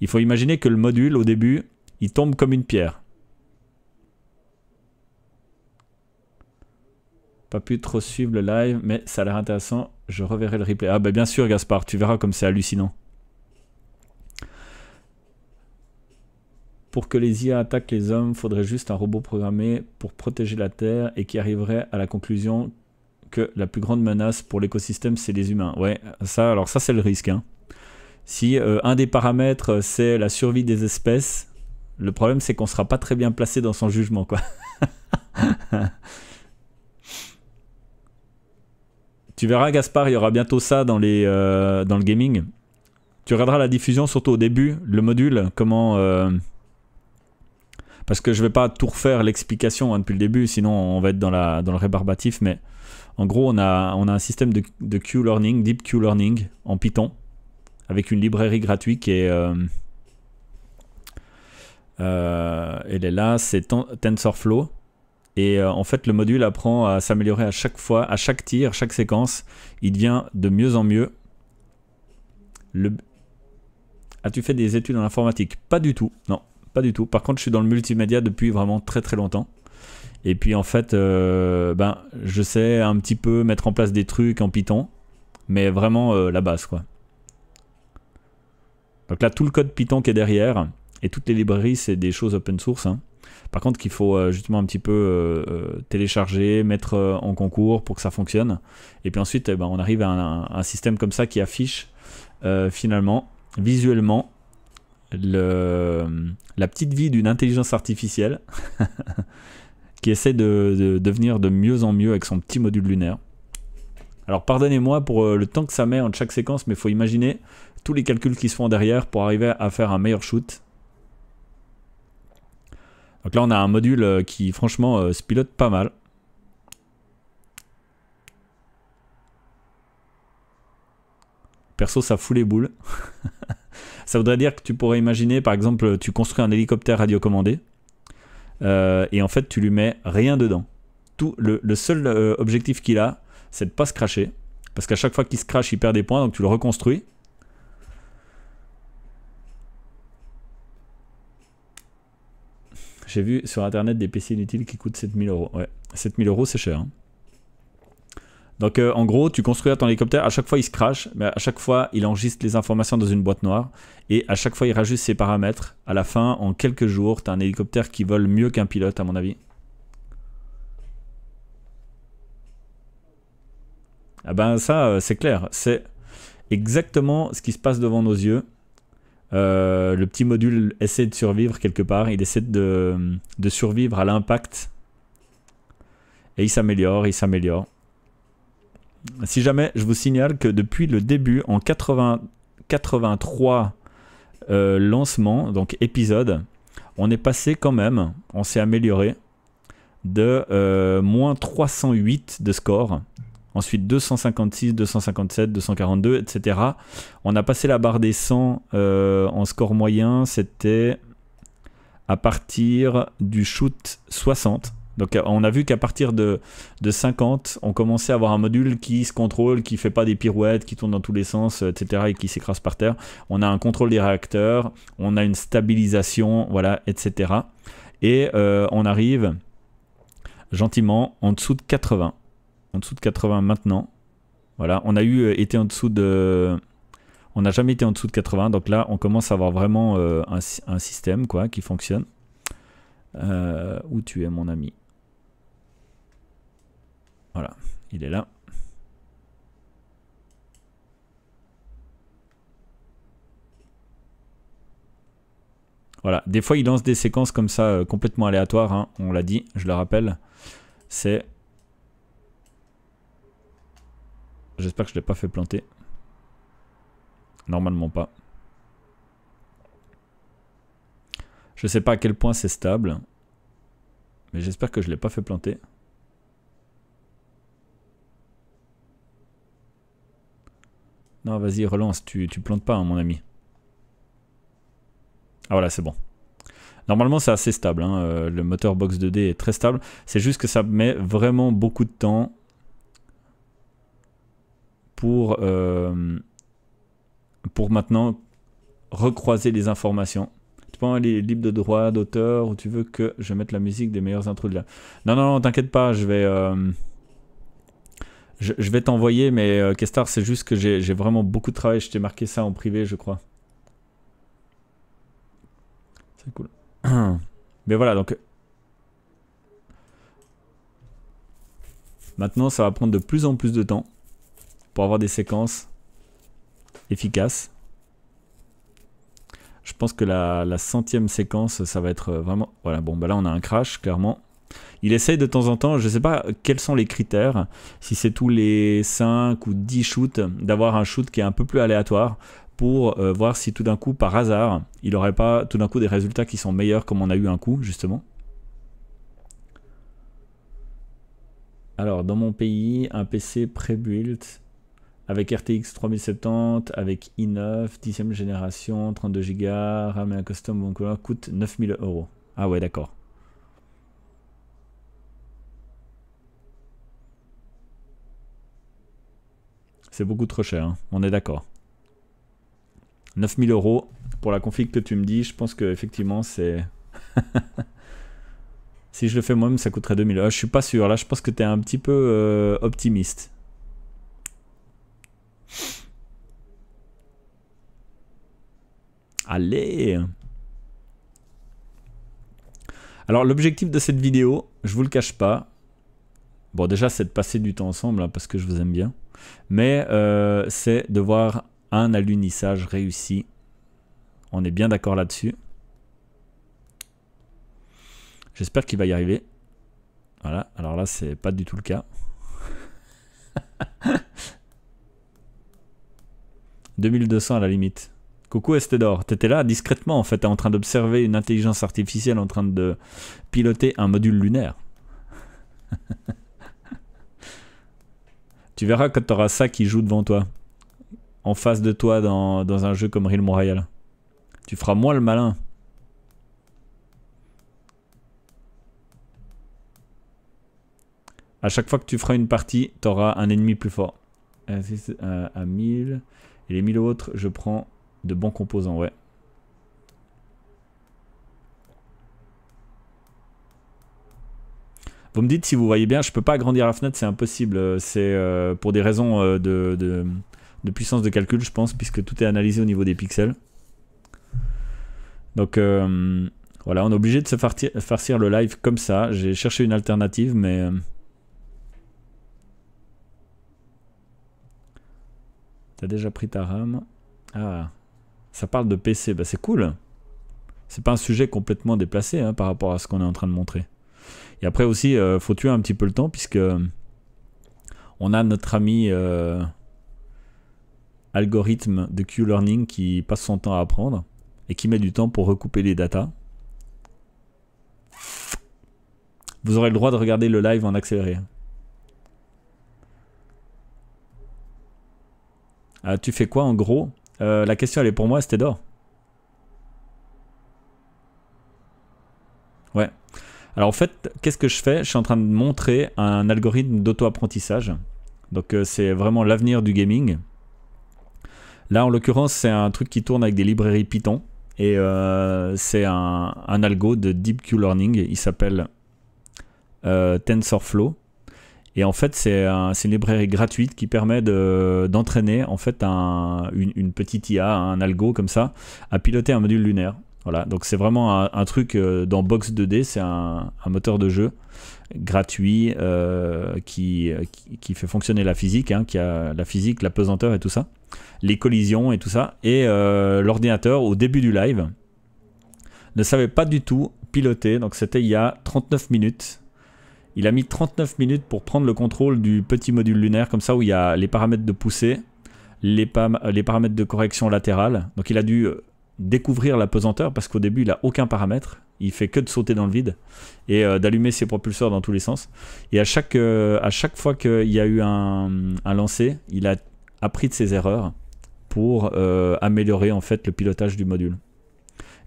Il faut imaginer que le module, au début, il tombe comme une pierre. pas pu trop suivre le live, mais ça a l'air intéressant. Je reverrai le replay. Ah ben bien sûr Gaspard, tu verras comme c'est hallucinant. Pour que les IA attaquent les hommes, faudrait juste un robot programmé pour protéger la Terre et qui arriverait à la conclusion que la plus grande menace pour l'écosystème, c'est les humains. Ouais, ça, alors ça c'est le risque. Hein. Si euh, un des paramètres c'est la survie des espèces, le problème c'est qu'on sera pas très bien placé dans son jugement, quoi. Tu verras, Gaspard, il y aura bientôt ça dans, les, euh, dans le gaming. Tu regarderas la diffusion, surtout au début, le module, comment... Euh, parce que je ne vais pas tout refaire l'explication hein, depuis le début, sinon on va être dans, la, dans le rébarbatif, mais en gros, on a, on a un système de, de Q-Learning, Deep Q-Learning, en Python, avec une librairie gratuite qui est... Euh, elle est là, c'est TensorFlow. Et euh, en fait, le module apprend à s'améliorer à chaque fois, à chaque tir, chaque séquence. Il devient de mieux en mieux. Le... As-tu fait des études en informatique Pas du tout, non, pas du tout. Par contre, je suis dans le multimédia depuis vraiment très très longtemps. Et puis en fait, euh, ben, je sais un petit peu mettre en place des trucs en Python, mais vraiment euh, la base quoi. Donc là, tout le code Python qui est derrière, et toutes les librairies, c'est des choses open source. Hein. Par contre, qu'il faut euh, justement un petit peu euh, euh, télécharger, mettre en concours pour que ça fonctionne. Et puis ensuite, eh ben, on arrive à un, système comme ça qui affiche finalement, visuellement, le, la petite vie d'une intelligence artificielle qui essaie de, de, devenir de mieux en mieux avec son petit module lunaire. Alors pardonnez-moi pour le temps que ça met entre chaque séquence, mais il faut imaginer tous les calculs qui se font derrière pour arriver à faire un meilleur shoot. Donc là, on a un module euh, qui, franchement, euh, se pilote pas mal. Perso, ça fout les boules. ça voudrait dire que tu pourrais imaginer, par exemple, tu construis un hélicoptère radiocommandé. Euh, et en fait, tu lui mets rien dedans. Tout, le, seul objectif qu'il a, c'est de pas se cracher. Parce qu'à chaque fois qu'il se crache, il perd des points, donc tu le reconstruis. J'ai vu sur internet des PC inutiles qui coûtent 7000 euros. Ouais, 7000 euros c'est cher. Hein. Donc euh, en gros, tu construis ton hélicoptère, à chaque fois il se crache, mais à chaque fois il enregistre les informations dans une boîte noire et à chaque fois il rajuste ses paramètres. À la fin, en quelques jours, tu as un hélicoptère qui vole mieux qu'un pilote à mon avis. Ah ben ça, euh, c'est clair, c'est exactement ce qui se passe devant nos yeux. Euh, le petit module essaie de survivre quelque part, il essaie de, survivre à l'impact. Et il s'améliore, il s'améliore. Si jamais, je vous signale que depuis le début, en 80, 83 euh, lancements, donc épisodes, on est passé quand même, on s'est amélioré de euh, moins 308 de score Ensuite 256, 257, 242, etc. On a passé la barre des 100 euh, en score moyen, c'était à partir du shoot 60. Donc euh, on a vu qu'à partir de, 50, on commençait à avoir un module qui se contrôle, qui fait pas des pirouettes, qui tourne dans tous les sens, euh, etc. et qui s'écrase par terre. On a un contrôle des réacteurs, on a une stabilisation, voilà, etc. Et on arrive gentiment en dessous de 80. En dessous de 80 maintenant. Voilà, on a eu euh, été en dessous de... On n'a jamais été en dessous de 80, donc là on commence à avoir vraiment euh, un, système quoi, qui fonctionne. Euh, où tu es mon ami Voilà, il est là. Voilà, des fois il lance des séquences comme ça complètement aléatoires, hein, on l'a dit, je le rappelle. C'est J'espère que je ne l'ai pas fait planter. Normalement pas. Je sais pas à quel point c'est stable. Mais j'espère que je l'ai pas fait planter. Non, vas-y, relance. Tu, tu plantes pas, hein, mon ami. Ah voilà, c'est bon. Normalement, c'est assez stable. Hein, euh, le moteur Box 2D est très stable. C'est juste que ça met vraiment beaucoup de temps pour, euh, pour maintenant recroiser les informations. Tu peux les libre de droit d'auteur ou tu veux que je mette la musique des meilleurs intros de là. Non, non, non, t'inquiète pas, je vais... Euh, je, vais t'envoyer, mais euh, Kestar, c'est juste que j'ai vraiment beaucoup de travail. Je t'ai marqué ça en privé, je crois. C'est cool. Mais voilà, donc Maintenant, ça va prendre de plus en plus de temps avoir des séquences efficaces. Je pense que la, centième séquence, ça va être vraiment... Voilà, bon, bah là on a un crash, clairement. Il essaye de temps en temps, je sais pas quels sont les critères, si c'est tous les 5 ou 10 shoots, d'avoir un shoot qui est un peu plus aléatoire pour euh, voir si tout d'un coup, par hasard, il n'aurait pas tout d'un coup des résultats qui sont meilleurs comme on a eu un coup, justement. Alors, dans mon pays, un PC pré-built avec RTX 3070, avec i9, 10ème génération, 32Go, RAM et un custom bon coûte 9000 euros. Ah ouais, d'accord. C'est beaucoup trop cher, hein. on est d'accord. 9000 euros pour la config que tu me dis, je pense que effectivement c'est... si je le fais moi-même, ça coûterait 2000 euros. Ah, je suis pas sûr, là je pense que tu es un petit peu euh, optimiste. Allez Alors l'objectif de cette vidéo, je vous le cache pas. Bon déjà c'est de passer du temps ensemble hein, parce que je vous aime bien. Mais euh, c'est de voir un alunissage réussi. On est bien d'accord là-dessus. J'espère qu'il va y arriver. Voilà, alors là c'est pas du tout le cas. 2200 à la limite. Coucou Estédor, t'étais là discrètement en fait, en train d'observer une intelligence artificielle en train de piloter un module lunaire. tu verras quand t'auras ça qui joue devant toi, en face de toi dans, un jeu comme Real montréal Tu feras moi le malin. À chaque fois que tu feras une partie, t'auras un ennemi plus fort. À 1000. Euh, et les 1000 autres, je prends de bons composants, ouais. Vous me dites si vous voyez bien, je peux pas agrandir la fenêtre, c'est impossible. Euh, c'est euh, pour des raisons euh, de, puissance de calcul, je pense, puisque tout est analysé au niveau des pixels. Donc voilà, on est obligé de se farcir le live comme ça. J'ai cherché une alternative, mais... T'as déjà pris ta RAM Ah, ça parle de PC, bah c'est cool. C'est pas un sujet complètement déplacé hein, par rapport à ce qu'on est en train de montrer. Et après aussi, euh, faut tuer un petit peu le temps puisque on a notre ami euh, algorithme de Q-Learning qui passe son temps à apprendre et qui met du temps pour recouper les datas. Vous aurez le droit de regarder le live en accéléré. Euh, tu fais quoi en gros euh, La question elle est pour moi, c'était d'or. Ouais. Alors en fait, qu'est-ce que je fais Je suis en train de montrer un algorithme d'auto-apprentissage. Donc euh, c'est vraiment l'avenir du gaming. Là en l'occurrence, c'est un truc qui tourne avec des librairies Python. Et c'est un, algo de Deep Q Learning. Il s'appelle TensorFlow. Et en fait, c'est une librairie gratuite qui permet d'entraîner en fait une, petite IA, un algo comme ça, à piloter un module lunaire. Voilà, donc c'est vraiment un, truc euh, dans Box 2D, c'est un, moteur de jeu gratuit euh, qui, fait fonctionner la physique, hein, qui a la physique, la pesanteur et tout ça, les collisions et tout ça. Et euh, l'ordinateur, au début du live, ne savait pas du tout piloter, donc c'était il y a 39 minutes il a mis 39 minutes pour prendre le contrôle du petit module lunaire, comme ça, où il y a les paramètres de poussée, les, euh, paramètres de correction latérale. Donc il a dû euh, découvrir la pesanteur, parce qu'au début, il n'a aucun paramètre. Il fait que de sauter dans le vide et euh, d'allumer ses propulseurs dans tous les sens. Et à chaque, fois qu'il y a eu un, un lancer, il a appris de ses erreurs pour améliorer en fait le pilotage du module.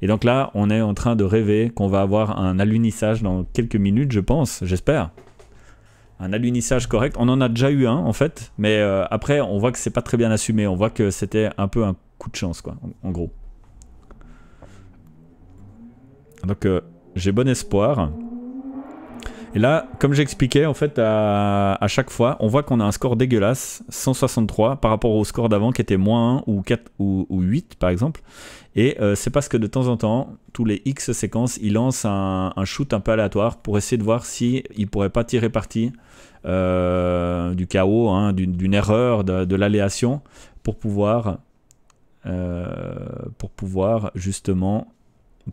Et donc là, on est en train de rêver qu'on va avoir un alunissage dans quelques minutes, je pense, j'espère. Un alunissage correct. On en a déjà eu un, en fait, mais euh, après, on voit que c'est pas très bien assumé. On voit que c'était un peu un coup de chance, quoi, en, gros. Donc, euh, j'ai bon espoir. Et là, comme j'expliquais, en fait, à, chaque fois, on voit qu'on a un score dégueulasse, 163, par rapport au score d'avant qui était moins 1 ou 4 ou 8, par exemple. Et euh, c'est parce que de temps en temps, tous les X séquences, il lance un, shoot un peu aléatoire pour essayer de voir si il pourrait pas tirer parti euh, du chaos, hein, d'une erreur, de, l'aléation, pour pouvoir, euh, pour pouvoir justement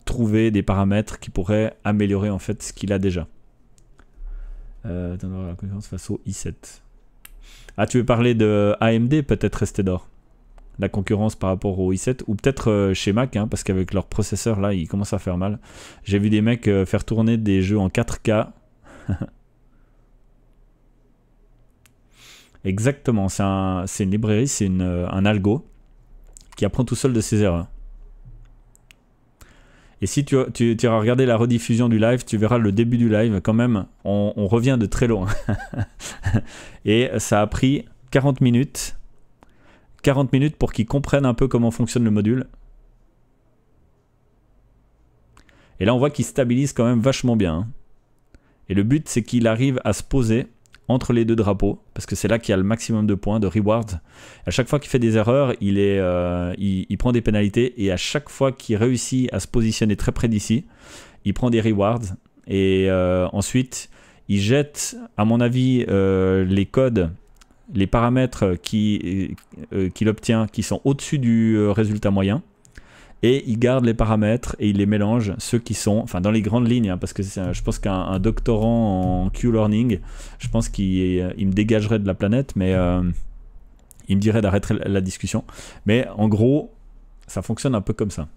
trouver des paramètres qui pourraient améliorer en fait ce qu'il a déjà. la face au i7. Ah, tu veux parler de AMD peut-être, Restedor la concurrence par rapport au i7 ou peut-être euh, chez Mac, hein, parce qu'avec leur processeur là, ils commencent à faire mal. J'ai vu des mecs euh, faire tourner des jeux en 4K. Exactement, c'est un, une librairie, c'est euh, un algo qui apprend tout seul de ses erreurs. Et si tu, tu, tu, regarder la rediffusion du live, tu verras le début du live quand même. On, on revient de très loin. Et ça a pris 40 minutes 40 minutes pour qu'ils comprennent un peu comment fonctionne le module. Et là, on voit qu'il stabilise quand même vachement bien. Hein. Et le but, c'est qu'il arrive à se poser entre les deux drapeaux, parce que c'est là qu'il y a le maximum de points, de rewards. À chaque fois qu'il fait des erreurs, il, est, euh, il, prend des pénalités, et à chaque fois qu'il réussit à se positionner très près d'ici, il prend des rewards. Et euh, ensuite, il jette, à mon avis, euh, les codes les paramètres euh, qu'il obtient qui sont au-dessus du euh, résultat moyen et il garde les paramètres et il les mélange, ceux qui sont, enfin dans les grandes lignes, hein, parce que je pense qu'un doctorant en Q-Learning, je pense qu'il euh, me dégagerait de la planète, mais il me dirait d'arrêter la discussion. Mais en gros, ça fonctionne un peu comme ça.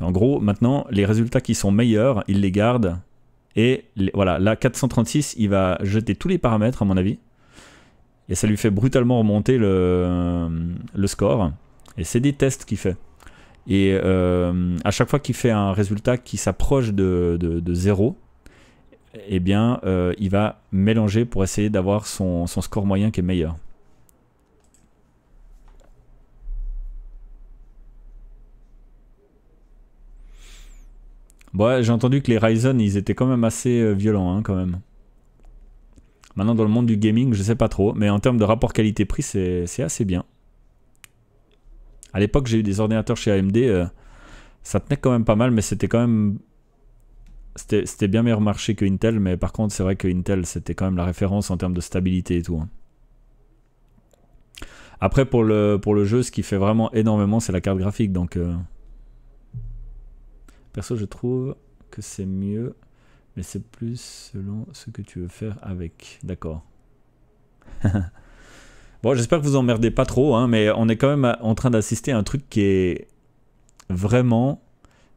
En gros, maintenant, les résultats qui sont meilleurs, il les garde. Et voilà, là, 436, il va jeter tous les paramètres, à mon avis. Et ça lui fait brutalement remonter le, score. Et c'est des tests qu'il fait. Et euh, à chaque fois qu'il fait un résultat qui s'approche de, 0, zéro, eh bien, euh, il va mélanger pour essayer d'avoir son, score moyen qui est meilleur. j'ai entendu que les Ryzen, ils étaient quand même assez euh, violents, hein, quand même. Maintenant, dans le monde du gaming, je sais pas trop, mais en termes de rapport qualité-prix, c'est assez bien. À l'époque, j'ai eu des ordinateurs chez AMD, euh, ça tenait quand même pas mal, mais c'était quand même. C'était bien meilleur marché que Intel, mais par contre, c'est vrai que Intel, c'était quand même la référence en termes de stabilité et tout. Hein. Après, pour le, pour le jeu, ce qui fait vraiment énormément, c'est la carte graphique, donc. Euh, perso, je trouve que c'est mieux mais c'est plus selon ce que tu veux faire avec. D'accord. bon, j'espère que vous emmerdez pas trop, hein, mais on est quand même en train d'assister à un truc qui est vraiment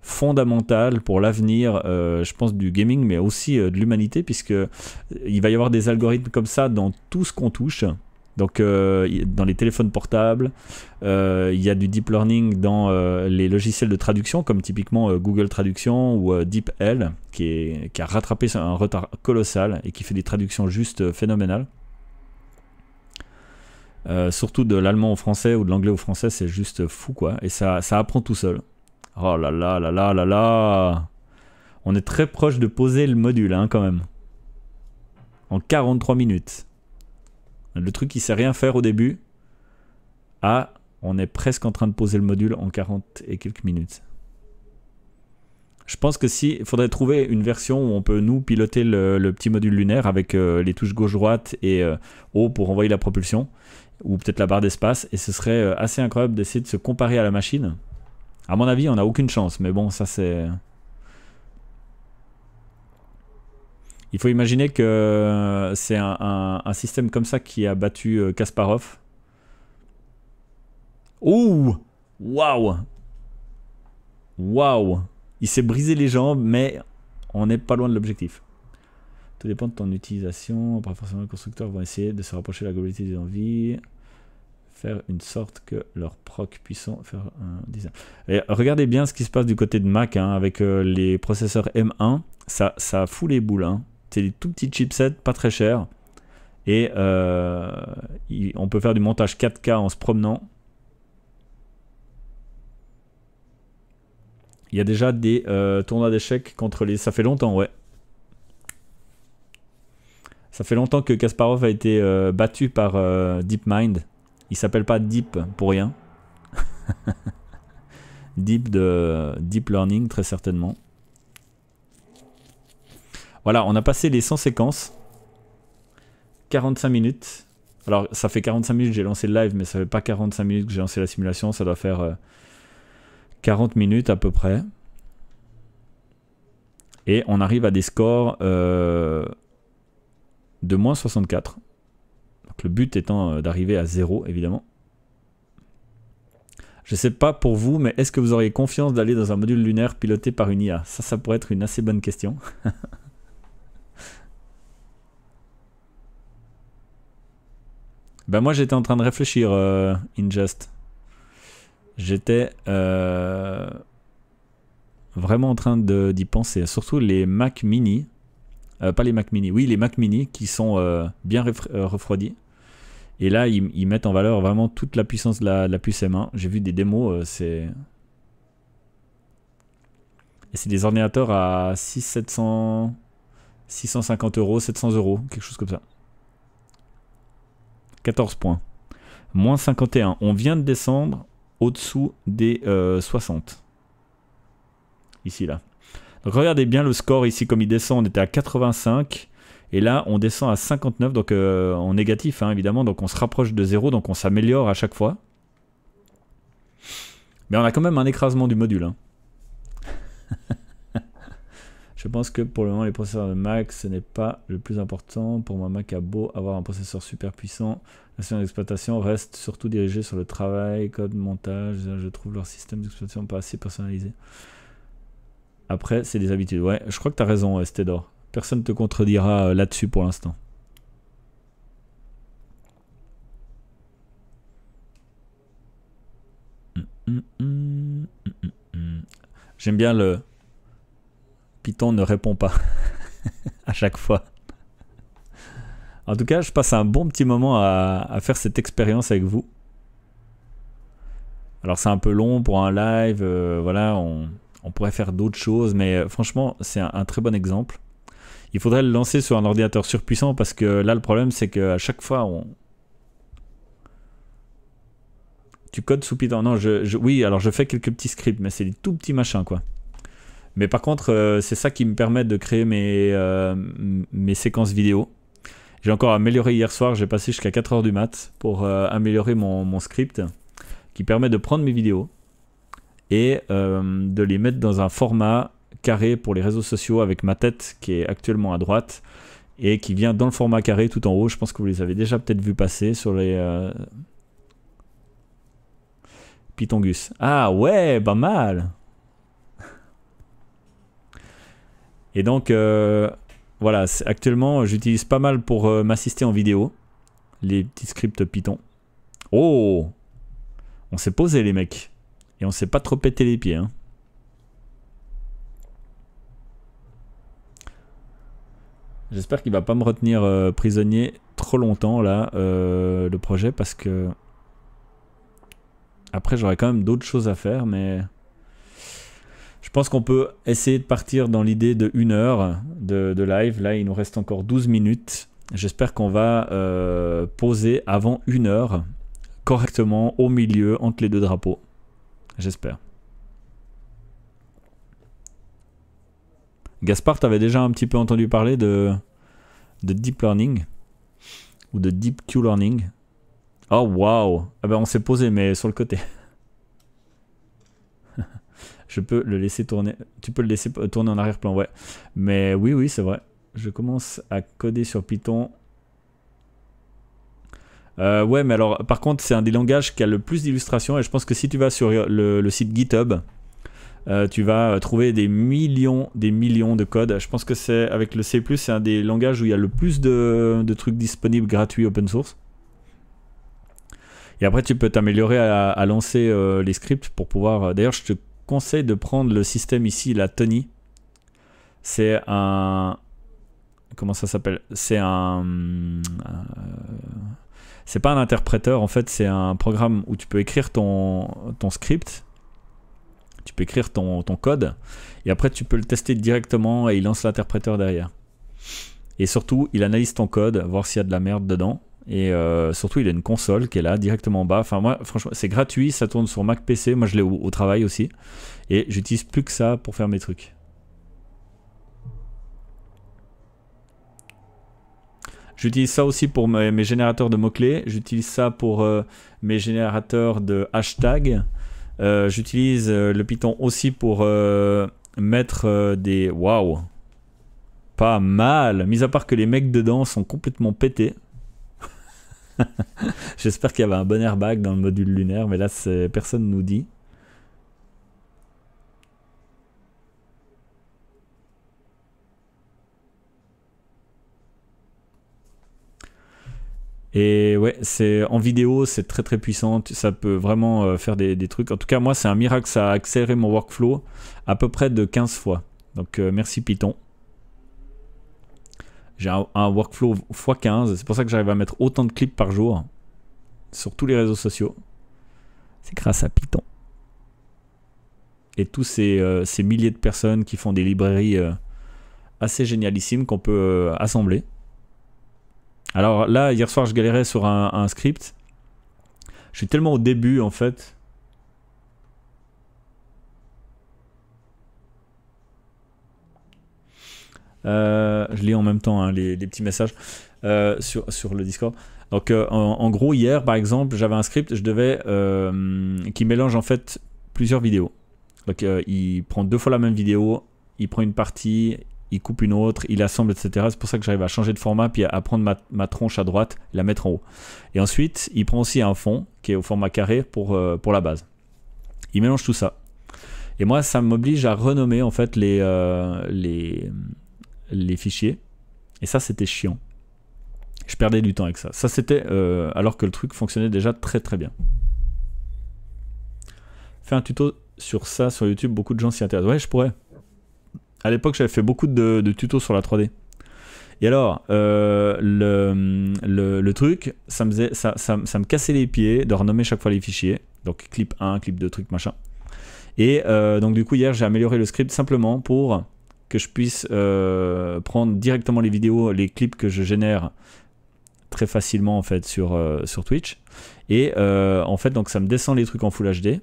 fondamental pour l'avenir, euh, je pense, du gaming, mais aussi euh, de l'humanité, puisque euh, il va y avoir des algorithmes comme ça dans tout ce qu'on touche. Donc euh, dans les téléphones portables, il euh, y a du deep learning dans euh, les logiciels de traduction, comme typiquement Google Traduction ou DeepL, qui, qui, a rattrapé un retard colossal et qui fait des traductions juste phénoménales. surtout de l'allemand au français ou de l'anglais au français, c'est juste fou quoi. Et ça, apprend tout seul. Oh là là là là là là On est très proche de poser le module hein, quand même. En 43 minutes. Le truc qui sait rien faire au début, ah, on est presque en train de poser le module en 40 et quelques minutes. Je pense que si, il faudrait trouver une version où on peut nous piloter le, petit module lunaire avec euh, les touches gauche-droite et euh, haut pour envoyer la propulsion, ou peut-être la barre d'espace, et ce serait euh, assez incroyable d'essayer de se comparer à la machine. À mon avis, on n'a aucune chance, mais bon, ça c'est... Il faut imaginer que euh, c'est un, système comme ça qui a battu euh, Kasparov. Ouh Waouh Waouh Il s'est brisé les jambes, mais on n'est pas loin de l'objectif. Tout dépend de ton utilisation. Pas forcément, les constructeurs vont essayer de se rapprocher de la globalité des envies. Faire une sorte que leur proc puissent faire un design. Et regardez bien ce qui se passe du côté de Mac hein, avec euh, les processeurs M1. Ça, ça fout les boules. Hein c'est des tout petits chipsets, pas très chers. Et euh, on peut faire du montage 4K en se promenant. Il y a déjà des euh, tournois d'échecs contre les... Ça fait longtemps, ouais. Ça fait longtemps que Kasparov a été euh, battu par DeepMind. Il s'appelle pas Deep pour rien. Deep de Deep Learning, très certainement. Voilà, on a passé les 100 séquences. 45 minutes. Alors, ça fait 45 minutes que j'ai lancé le live, mais ça fait pas 45 minutes que j'ai lancé la simulation. Ça doit faire 40 euh, minutes à peu près. Et on arrive à des scores euh, de moins 64. Donc, le but étant euh, d'arriver à 0, évidemment. Je sais pas pour vous, mais est-ce que vous auriez confiance d'aller dans un module lunaire piloté par une IA Ça, ça pourrait être une assez bonne question. Ben moi j'étais en train de réfléchir, in euh, Ingest. J'étais euh, vraiment en train d'y penser. Surtout les Mac Mini. Euh, pas les Mac Mini, oui les Mac Mini qui sont bien refroidis. Et là ils, mettent en valeur vraiment toute la puissance de la, puce M1. J'ai vu des démos, c'est... Et c'est des ordinateurs à 6 700... 650 euros, 700 euros, quelque chose comme ça. 14 points. Moins 51. On vient de descendre au-dessous des 60. Euh, ici, là. Donc regardez bien le score ici, comme il descend, on était à 85. Et là, on descend à 59, donc euh, en négatif, hein, évidemment. Donc on se rapproche de 0, donc on s'améliore à chaque fois. Mais on a quand même un écrasement du module. Hein. Je pense que pour le moment, les processeurs de Mac, ce n'est pas le plus important. Pour moi, Mac a beau avoir un processeur super puissant, la session d'exploitation reste surtout dirigée sur le travail, code, montage. Je trouve leur système d'exploitation pas assez personnalisé. Après, c'est des habitudes. Ouais, je crois que tu as raison, Stédor. Personne ne te contredira euh, là-dessus pour l'instant. Hum, hum, hum, J'aime bien le, Python ne répond pas à chaque fois. En tout cas, je passe un bon petit moment à, faire cette expérience avec vous. Alors c'est un peu long pour un live, euh, voilà, on, pourrait faire d'autres choses, mais euh, franchement c'est un, très bon exemple. Il faudrait le lancer sur un ordinateur surpuissant parce que là le problème c'est que à chaque fois on... Tu codes sous Python, non, je, je, oui, alors je fais quelques petits scripts, mais c'est des tout petits machins quoi. Mais par contre, euh, c'est ça qui me permet de créer mes, euh, mes séquences vidéo. J'ai encore amélioré hier soir, j'ai passé jusqu'à 4h du mat pour euh, améliorer mon, mon, script qui permet de prendre mes vidéos et de les mettre dans un format carré pour les réseaux sociaux avec ma tête qui est actuellement à droite et qui vient dans le format carré tout en haut. Je pense que vous les avez déjà peut-être vu passer sur les... Pythongus. Ah ouais, pas mal Et donc, euh, voilà, actuellement, j'utilise pas mal pour euh, m'assister en vidéo. Les petits scripts Python. Oh On s'est posé, les mecs. Et on s'est pas trop pété les pieds. Hein. J'espère qu'il va pas me retenir euh, prisonnier trop longtemps, là, le projet, parce que... Après, j'aurais quand même d'autres choses à faire, mais... Je pense qu'on peut essayer de partir dans l'idée de une heure de, live. Là, il nous reste encore 12 minutes. J'espère qu'on va euh, poser avant une heure correctement au milieu entre les deux drapeaux. J'espère. Gaspard, t'avais déjà un petit peu entendu parler de, de deep learning ou de deep Q learning. Oh waouh, eh ben on s'est posé mais sur le côté. je peux le laisser tourner. Tu peux le laisser euh, tourner en arrière-plan, ouais. Mais oui, oui, c'est vrai. Je commence à coder sur Python. Euh, ouais, mais alors, par contre, c'est un des langages qui a le plus d'illustrations. Et je pense que si tu vas sur euh, le, site GitHub, tu vas trouver des millions, des millions de codes. Je pense que c'est avec le C+, c'est un des langages où il y a le plus de, trucs disponibles gratuits open source. Et après, tu peux t'améliorer à, lancer les scripts pour pouvoir. D'ailleurs, je te conseille de prendre le système ici, la Tony. C'est un... Comment ça s'appelle C'est un... Euh, c'est pas un interpréteur, en fait, c'est un programme où tu peux écrire ton, ton script, tu peux écrire ton, ton code, et après tu peux le tester directement et il lance l'interpréteur derrière. Et surtout, il analyse ton code, voir s'il y a de la merde dedans, et euh, surtout, il a une console qui est là, directement en bas. Enfin, moi, franchement, c'est gratuit, ça tourne sur Mac PC. Moi, je l'ai au, travail aussi. Et j'utilise plus que ça pour faire mes trucs. J'utilise ça aussi pour mes, générateurs de mots-clés. J'utilise ça pour euh, mes générateurs de hashtags. Euh, j'utilise le Python aussi pour mettre des... Waouh Pas mal Mis à part que les mecs dedans sont complètement pétés. J'espère qu'il y avait un bon airbag dans le module lunaire, mais là, personne nous dit. Et ouais, c'est en vidéo, c'est très très puissant, ça peut vraiment euh, faire des, trucs. En tout cas, moi, c'est un miracle, ça a accéléré mon workflow à peu près de 15 fois. Donc euh, merci Python. J'ai un, workflow x15. C'est pour ça que j'arrive à mettre autant de clips par jour sur tous les réseaux sociaux. C'est grâce à Python. Et tous ces, euh, milliers de personnes qui font des librairies euh, assez génialissimes qu'on peut euh, assembler. Alors là, hier soir, je galérais sur un script. Je suis tellement au début, en fait, Euh, je lis en même temps hein, les, petits messages euh, sur, sur le Discord. Donc euh, en, gros hier par exemple j'avais un script je devais qui mélange en fait plusieurs vidéos. Donc il prend deux fois la même vidéo, il prend une partie, il coupe une autre, il assemble, etc. C'est pour ça que j'arrive à changer de format, puis à prendre ma, tronche à droite et la mettre en haut. Et ensuite, il prend aussi un fond qui est au format carré pour, pour la base. Il mélange tout ça. Et moi, ça m'oblige à renommer en fait les, les, les fichiers. Et ça, c'était chiant. Je perdais du temps avec ça. Ça, c'était euh, alors que le truc fonctionnait déjà très très bien. Fais un tuto sur ça sur YouTube, beaucoup de gens s'y intéressent. Ouais, je pourrais. À l'époque, j'avais fait beaucoup de, tutos sur la 3D. Et alors, euh, le, le, truc, ça me, faisait, ça, me cassait les pieds de renommer chaque fois les fichiers. Donc, clip 1, clip 2, truc machin. Et euh, donc, du coup, hier, j'ai amélioré le script simplement pour que je puisse euh, prendre directement les vidéos, les clips que je génère très facilement en fait sur, euh, sur Twitch. Et euh, en fait, donc ça me descend les trucs en Full HD,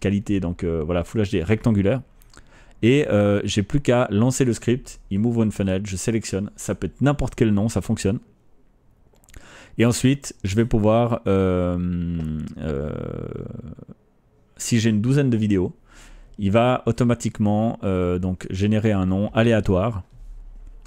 qualité, donc voilà, Full HD rectangulaire. Et j'ai plus qu'à lancer le script, il m'ouvre une fenêtre, je sélectionne, ça peut être n'importe quel nom, ça fonctionne. Et ensuite, je vais pouvoir, si j'ai une douzaine de vidéos, il va automatiquement euh, donc générer un nom aléatoire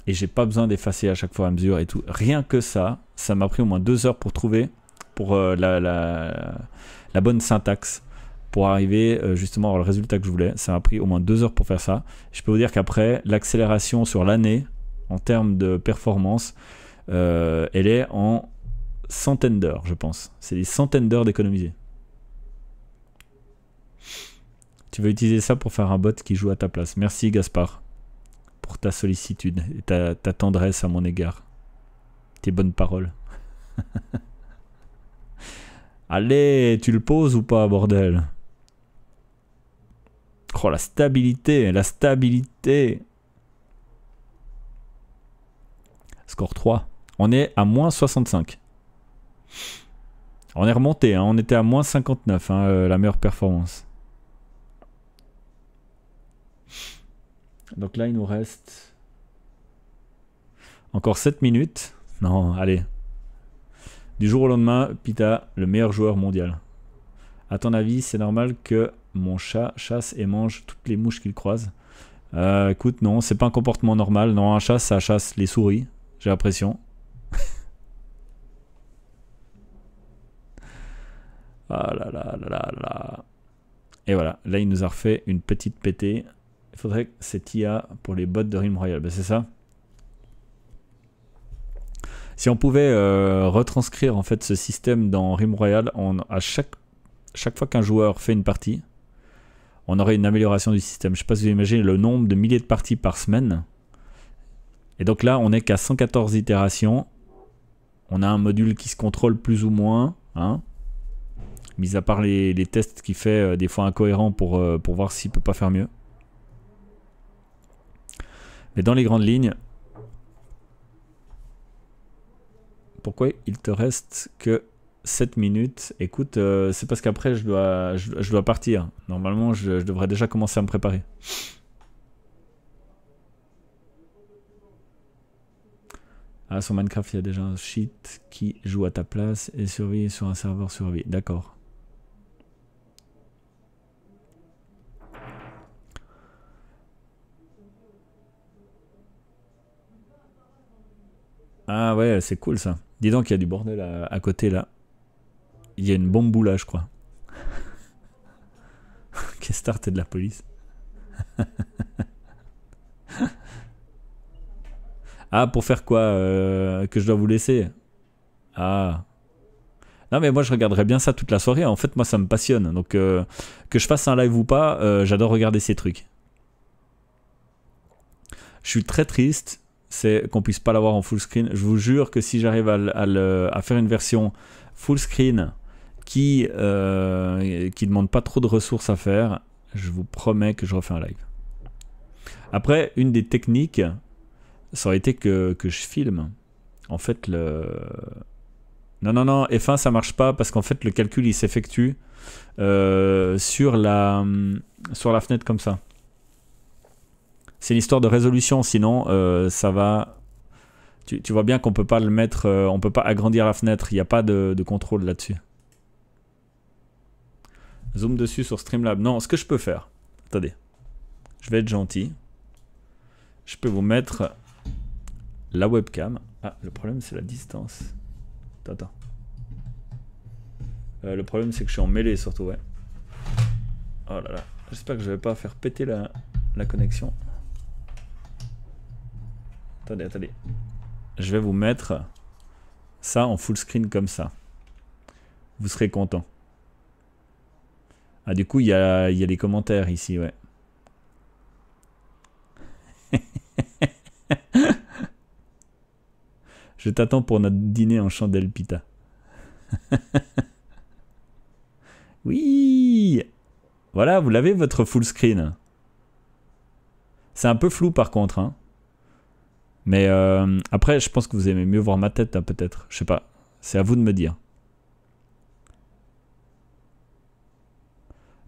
et j'ai pas besoin d'effacer à chaque fois à mesure et tout. Rien que ça, ça m'a pris au moins deux heures pour trouver pour euh, la, bonne syntaxe pour arriver euh, justement au résultat que je voulais. Ça m'a pris au moins deux heures pour faire ça. Je peux vous dire qu'après, l'accélération sur l'année en termes de performance, elle est en centaines d'heures, je pense. C'est des centaines d'heures d'économiser. Tu vas utiliser ça pour faire un bot qui joue à ta place. Merci Gaspard pour ta sollicitude et ta, tendresse à mon égard. Tes bonnes paroles. Allez, tu le poses ou pas, bordel Oh, la stabilité, la stabilité Score 3. On est à moins 65. On est remonté, hein. on était à moins 59, hein, euh, la meilleure performance. Donc là, il nous reste encore 7 minutes. Non, allez. Du jour au lendemain, Pita, le meilleur joueur mondial. À ton avis, c'est normal que mon chat chasse et mange toutes les mouches qu'il croise euh, Écoute, non, c'est pas un comportement normal. Non, un chat, ça chasse les souris, j'ai l'impression. ah là là là là Et voilà, là il nous a refait une petite pétée. Il faudrait cette IA pour les bots de Rim Royal. Ben, c'est ça. Si on pouvait euh, retranscrire en fait ce système dans Rim Royal, à chaque, chaque fois qu'un joueur fait une partie, on aurait une amélioration du système. Je ne sais pas si vous imaginez le nombre de milliers de parties par semaine. Et donc là, on n'est qu'à 114 itérations. On a un module qui se contrôle plus ou moins. Hein. mis à part les, tests qu'il fait euh, des fois incohérents pour, euh, pour voir s'il peut pas faire mieux. Mais dans les grandes lignes, pourquoi il te reste que 7 minutes Écoute, euh, c'est parce qu'après je dois, je, dois partir. Normalement, je, devrais déjà commencer à me préparer. Ah, sur Minecraft, il y a déjà un cheat qui joue à ta place et survit sur un serveur survie. D'accord. Ah ouais, c'est cool ça. Dis donc, il y a du bordel à, à côté là. Il y a une bombe là, je crois. Qu'est-ce que t'es de la police Ah, pour faire quoi euh, Que je dois vous laisser Ah. Non mais moi je regarderai bien ça toute la soirée. En fait moi ça me passionne. Donc euh, que je fasse un live ou pas, euh, j'adore regarder ces trucs. Je suis très triste c'est qu'on puisse pas l'avoir en full screen. Je vous jure que si j'arrive à, faire une version full screen qui euh, qui demande pas trop de ressources à faire, je vous promets que je refais un live. Après, une des techniques, ça aurait été que, je filme. En fait, le... Non, non, non, F1, ça marche pas parce qu'en fait, le calcul, il s'effectue euh, sur, la, sur la fenêtre comme ça. C'est une histoire de résolution, sinon euh, ça va. Tu, vois bien qu'on peut pas le mettre, euh, on peut pas agrandir la fenêtre, il n'y a pas de, contrôle là-dessus. Zoom dessus sur Streamlab. Non, ce que je peux faire, attendez, je vais être gentil. Je peux vous mettre la webcam. Ah, le problème c'est la distance. Attends, euh, le problème c'est que je suis en mêlée surtout, ouais. Oh là là, j'espère que je vais pas faire péter la, la connexion. Attendez, attendez. Je vais vous mettre ça en full screen comme ça. Vous serez content. Ah, du coup, il y a, y a les commentaires ici, ouais. Je t'attends pour notre dîner en chandelle pita. oui Voilà, vous l'avez votre full screen. C'est un peu flou par contre. Hein. Mais euh, après, je pense que vous aimez mieux voir ma tête, hein, peut-être. Je sais pas. C'est à vous de me dire.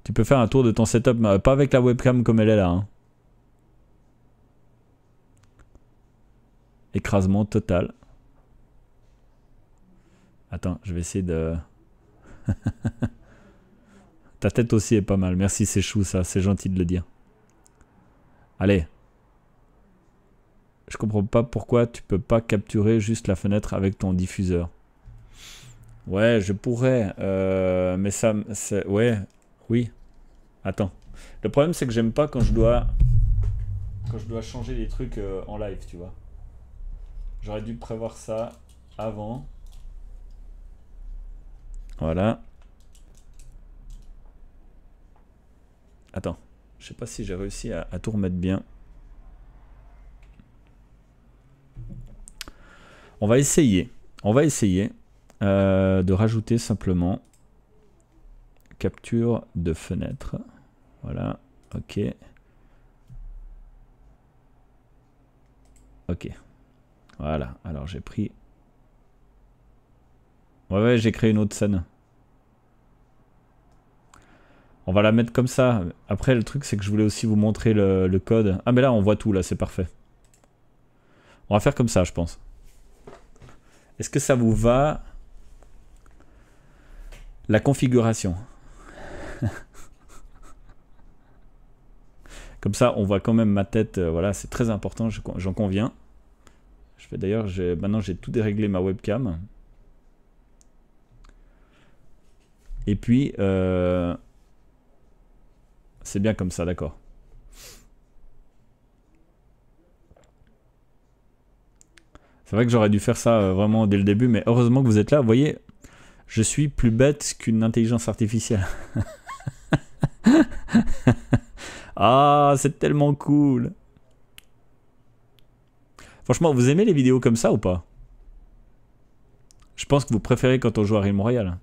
Tu peux faire un tour de ton setup, euh, pas avec la webcam comme elle est là. Hein. Écrasement total. Attends, je vais essayer de... Ta tête aussi est pas mal. Merci, c'est chou ça. C'est gentil de le dire. Allez, je comprends pas pourquoi tu peux pas capturer juste la fenêtre avec ton diffuseur. Ouais, je pourrais, euh, mais ça, ouais, oui. Attends. Le problème, c'est que j'aime pas quand je dois, quand je dois changer les trucs euh, en live, tu vois. J'aurais dû prévoir ça avant. Voilà. Attends, je sais pas si j'ai réussi à tout remettre bien. On va essayer. On va essayer euh, de rajouter simplement capture de fenêtre. Voilà, ok. Ok. Voilà, alors j'ai pris... Ouais, ouais, j'ai créé une autre scène. On va la mettre comme ça. Après, le truc, c'est que je voulais aussi vous montrer le code. Ah, mais là, on voit tout, là, c'est parfait. On va faire comme ça, je pense. Est-ce que ça vous va La configuration. Comme ça, on voit quand même ma tête. Euh, voilà, c'est très important, j'en conviens. Je fais d'ailleurs, maintenant j'ai tout déréglé ma webcam. Et puis, euh, c'est bien comme ça, d'accord. C'est vrai que j'aurais dû faire ça euh, vraiment dès le début, mais heureusement que vous êtes là. Vous voyez, je suis plus bête qu'une intelligence artificielle. ah, c'est tellement cool. Franchement, vous aimez les vidéos comme ça ou pas Je pense que vous préférez quand on joue à Rim Royal.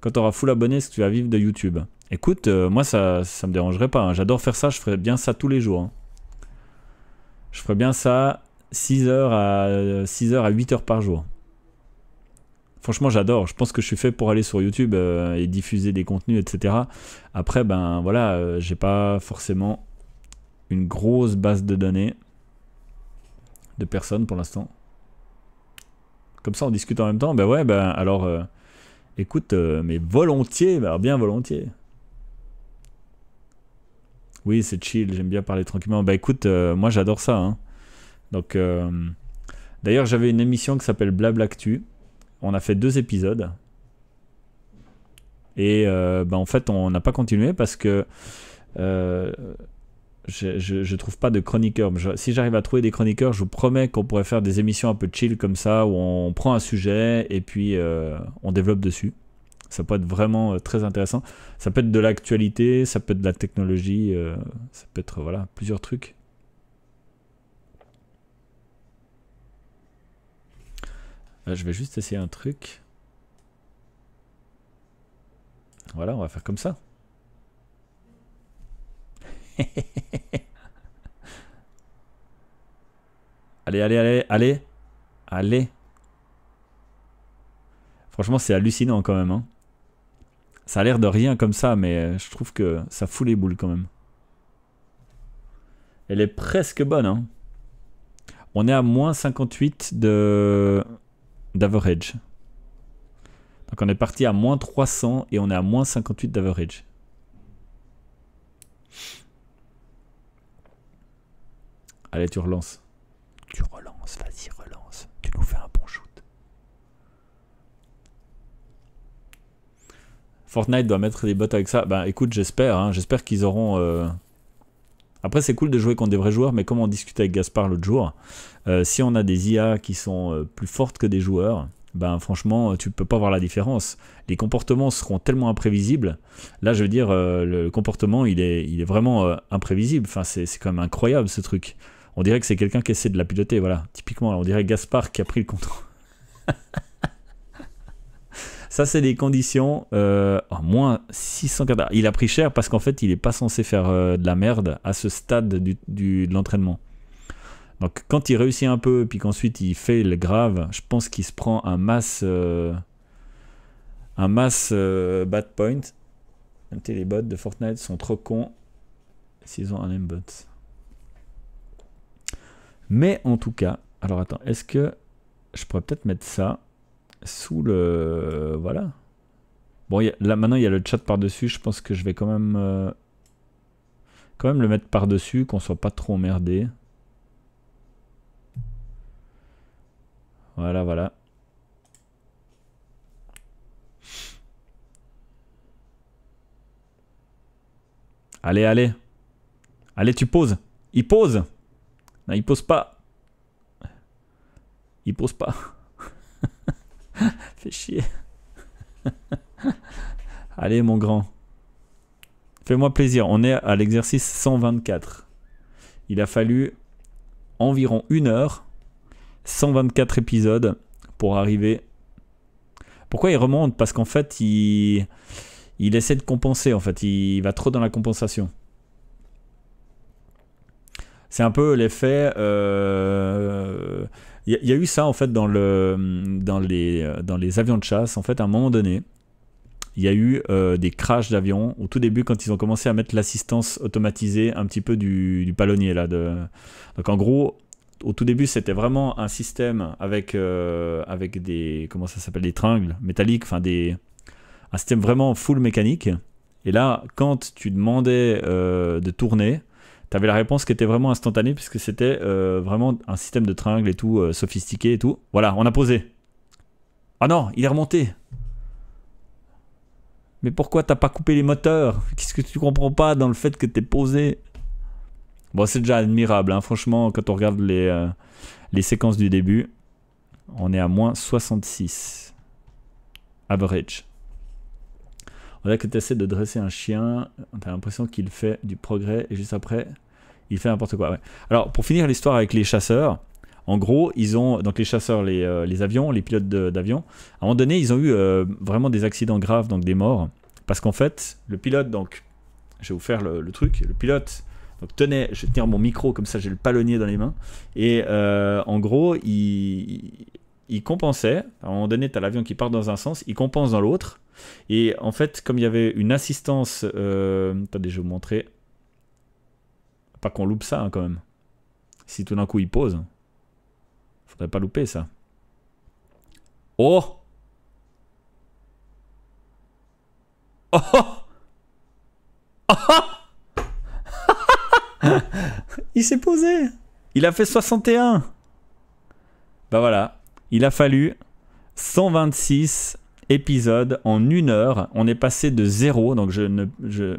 Quand aura full abonné, ce que tu vas vivre de YouTube Écoute, euh, moi ça, ça me dérangerait pas. Hein. J'adore faire ça, je ferais bien ça tous les jours. Hein. Je ferais bien ça 6 heures à 6 heures à 8 heures par jour. Franchement, j'adore. Je pense que je suis fait pour aller sur YouTube euh, et diffuser des contenus, etc. Après, ben voilà, euh, j'ai pas forcément une grosse base de données de personnes pour l'instant. Comme ça, on discute en même temps. Ben ouais, ben alors, euh, écoute, mais volontiers, ben bien volontiers. Oui, c'est chill, j'aime bien parler tranquillement. Bah écoute, euh, moi j'adore ça. Hein. Donc, euh, d'ailleurs, j'avais une émission qui s'appelle Actu, On a fait deux épisodes. Et euh, bah, en fait, on n'a pas continué parce que je ne trouve pas de chroniqueur si j'arrive à trouver des chroniqueurs, je vous promets qu'on pourrait faire des émissions un peu chill comme ça, où on prend un sujet et puis on développe dessus ça peut être vraiment euh, très intéressant. Ça peut être de l'actualité, ça peut être de la technologie, euh, ça peut être voilà, plusieurs trucs. Ah, je vais juste essayer un truc. Voilà, on va faire comme ça. allez, allez, allez, allez, allez. Franchement, c'est hallucinant quand même. Hein. Ça a l'air de rien comme ça, mais euh, je trouve que ça fout les boules quand même. Elle est presque bonne. Hein. On est à moins 58 de d'average. Donc on est parti à moins 300 et on est à moins 58 d'average. Allez, tu relances. Tu relances, vas-y, Fortnite doit mettre des bottes avec ça. Bah écoute, j'espère. Hein. j'espère qu'ils auront... Euh, Après, c'est cool de jouer contre des vrais joueurs, mais comme on discutait avec Gaspard l'autre jour, euh, si on a des IA qui sont euh, plus fortes que des joueurs, ben franchement, tu peux pas voir la différence. Les comportements seront tellement imprévisibles. Là, je veux dire, le comportement, il est, il est vraiment imprévisible. Enfin, c'est quand même incroyable ce truc. On dirait que c'est quelqu'un qui essaie de la piloter. Voilà, typiquement, on dirait Gaspard qui a pris le contrôle. Ça, c'est des conditions euh, en moins moins 640. Il a pris cher parce qu'en fait, il n'est pas censé faire euh, de la merde à ce stade de l'entraînement. Donc, quand il réussit un peu, puis qu'ensuite il fait le grave, je pense qu'il se prend un masse euh, un masse bad point. Les bots de Fortnite sont trop cons s'ils ont un aimbot. Mais en tout cas, alors attends, est-ce que je pourrais peut-être mettre ça sous le... Voilà. Bon, là maintenant il y a le chat par-dessus, je pense que je vais quand même... Euh, quand même le mettre par-dessus, qu'on soit pas trop emmerdé. Voilà, voilà. Allez, allez. Allez, tu poses. Il pose. Non, il pose pas. Il pose pas. Fais chier. Allez, mon grand. Fais-moi plaisir. On est à l'exercice 124. Il a fallu environ une heure, 124 épisodes pour arriver. Pourquoi il remonte Parce qu'en fait, il... il essaie de compenser. En fait, il va trop dans la compensation. C'est un peu l'effet. Euh, il y, a eu ça en fait dans, le, dans, les, euh, dans les avions de chasse. En fait, à un moment donné, il y a eu euh, des crashs d'avions au tout début quand ils ont commencé à mettre l'assistance automatisée un petit peu du, du palonnier là. De... Donc en gros, au tout début, c'était vraiment un système avec, euh, avec des comment ça s'appelle des tringles métalliques, enfin des un système vraiment full mécanique. Et là, quand tu demandais de tourner, T'avais la réponse qui était vraiment instantanée puisque c'était euh, vraiment un système de triangle et tout, euh, sophistiqué et tout. Voilà, on a posé. Oh non, il est remonté. Mais pourquoi t'as pas coupé les moteurs Qu'est-ce que tu comprends pas dans le fait que t'es posé Bon, c'est déjà admirable, hein. franchement, quand on regarde les, euh, les séquences du début, on est à moins 66. Average. On que tu essaies de dresser un chien, as l'impression qu'il fait du progrès et juste après, il fait n'importe quoi. Alors, pour finir l'histoire avec les chasseurs, en gros, ils ont, donc les chasseurs, les, euh, avions, les pilotes d'avions, à un moment donné, ils ont eu euh, vraiment des accidents graves, donc des morts. Parce qu'en fait, le pilote, donc, je vais vous faire le, truc, le pilote, donc je vais tenir mon micro comme ça, j'ai le palonnier dans les mains. Et euh, en gros, il, il compensait. À un moment donné, tu as l'avion qui part dans un sens, il compense dans l'autre. Et en fait, comme il y avait une assistance. Euh, attendez, je vais Pas qu'on loupe ça hein, quand même. Si tout d'un coup il pose, faudrait pas louper ça. Oh Oh Oh, Il s'est posé Il a fait 61 Bah ben voilà, il a fallu 126 épisodes en une heure. On est passé de zéro, donc je ne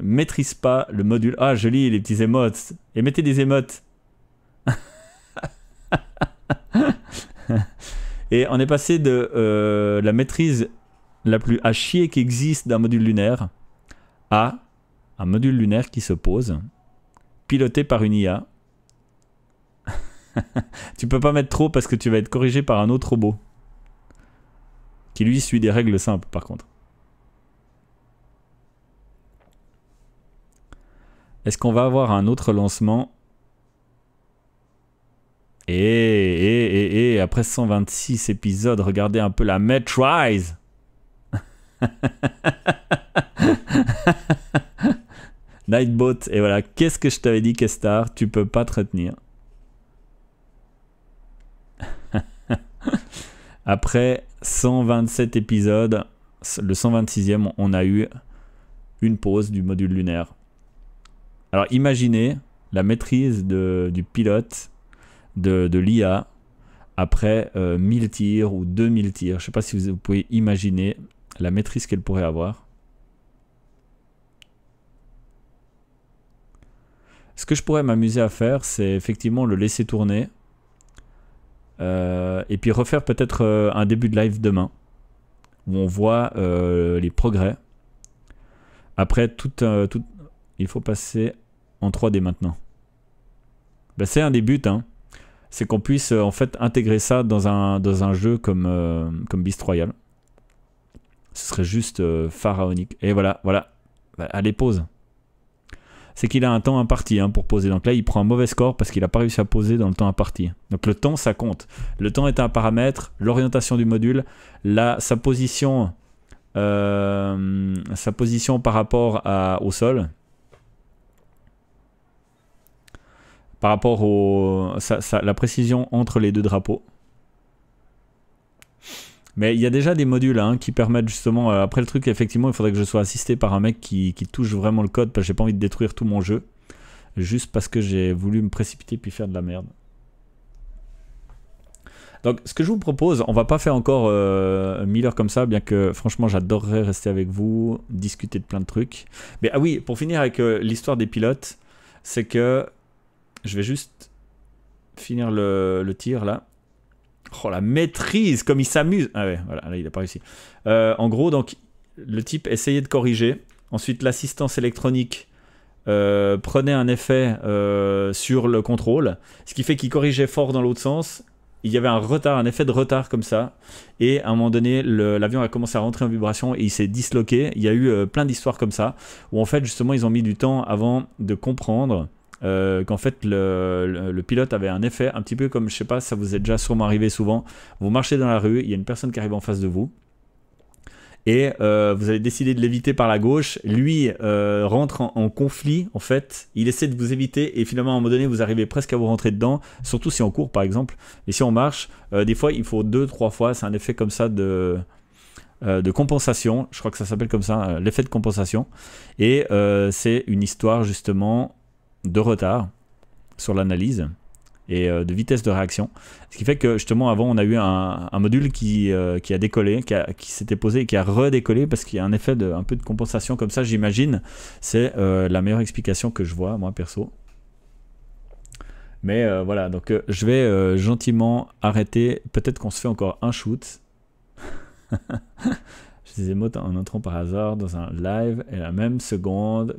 maîtrise pas le module. Ah, je lis les petits émotes. Et mettez des émotes. Et on est passé de euh, la maîtrise la plus à chier qui existe d'un module lunaire à un module lunaire qui se pose, piloté par une IA, tu peux pas mettre trop parce que tu vas être corrigé par un autre robot. Qui lui suit des règles simples par contre. Est-ce qu'on va avoir un autre lancement et, et, et, après 126 épisodes, regardez un peu la Metrise. Nightbot, et voilà, qu'est-ce que je t'avais dit, Kestar Tu peux pas te retenir. Après 127 épisodes, le 126e, on a eu une pause du module lunaire. Alors imaginez la maîtrise du pilote de, l'IA après 1000 euh, tirs ou 2000 tirs. Je ne sais pas si vous pouvez imaginer la maîtrise qu'elle pourrait avoir. Ce que je pourrais m'amuser à faire, c'est effectivement le laisser tourner euh, et puis refaire peut-être euh, un début de live demain, où on voit euh, les progrès. Après, tout, tout, il faut passer en 3D maintenant. Bah, c'est un des buts, hein. c'est qu'on puisse en fait intégrer ça dans un, dans un jeu comme, comme Beast Royale Ce serait juste pharaonique. Et voilà, voilà. Bah, allez, pause c'est qu'il a un temps imparti hein, pour poser. Donc là, il prend un mauvais score parce qu'il n'a pas réussi à poser dans le temps imparti. Donc le temps, ça compte. Le temps est un paramètre, l'orientation du module, sa, position, euh, sa position par rapport au sol. Par rapport à la précision entre les deux drapeaux. Mais il y a déjà des modules hein, qui permettent justement. Euh, après le truc, effectivement, il faudrait que je sois assisté par un mec qui, touche vraiment le code parce que j'ai pas envie de détruire tout mon jeu. Juste parce que j'ai voulu me précipiter puis faire de la merde. Donc ce que je vous propose, on va pas faire encore euh, mille heures comme ça, bien que franchement j'adorerais rester avec vous, discuter de plein de trucs. Mais ah oui, pour finir avec euh, l'histoire des pilotes, c'est que je vais juste finir le tir là. Oh la maîtrise, comme il s'amuse. Ah ouais, voilà, il n'a pas réussi. Euh, en gros, donc le type essayait de corriger. Ensuite, l'assistance électronique euh, prenait un effet euh, sur le contrôle, ce qui fait qu'il corrigeait fort dans l'autre sens. Il y avait un retard, un effet de retard comme ça. Et à un moment donné, l'avion a commencé à rentrer en vibration et il s'est disloqué. Il y a eu plein d'histoires comme ça, où en fait, justement, ils ont mis du temps avant de comprendre euh, qu'en fait le, pilote avait un effet un petit peu comme, je sais pas, ça vous est déjà sûrement arrivé souvent, vous marchez dans la rue, il y a une personne qui arrive en face de vous, et euh, vous avez décidé de l'éviter par la gauche. Lui euh, rentre en, conflit, en fait. Il essaie de vous éviter et finalement, à un moment donné, vous arrivez presque à vous rentrer dedans, surtout si on court, par exemple. Et si on marche, des fois, il faut deux, trois fois. C'est un effet comme ça de, de compensation. Je crois que ça s'appelle comme ça, l'effet de compensation. Et c'est une histoire, justement, de retard sur l'analyse et euh, de vitesse de réaction. Ce qui fait que justement avant on a eu un, module qui, euh, qui, a décollé, qui, qui s'était posé et qui a redécollé parce qu'il y a un effet de un peu de compensation comme ça j'imagine. C'est euh, la meilleure explication que je vois moi perso. Mais voilà, donc je vais gentiment arrêter. Peut-être qu'on se fait encore un shoot. je disais mot en entrant par hasard dans un live et la même seconde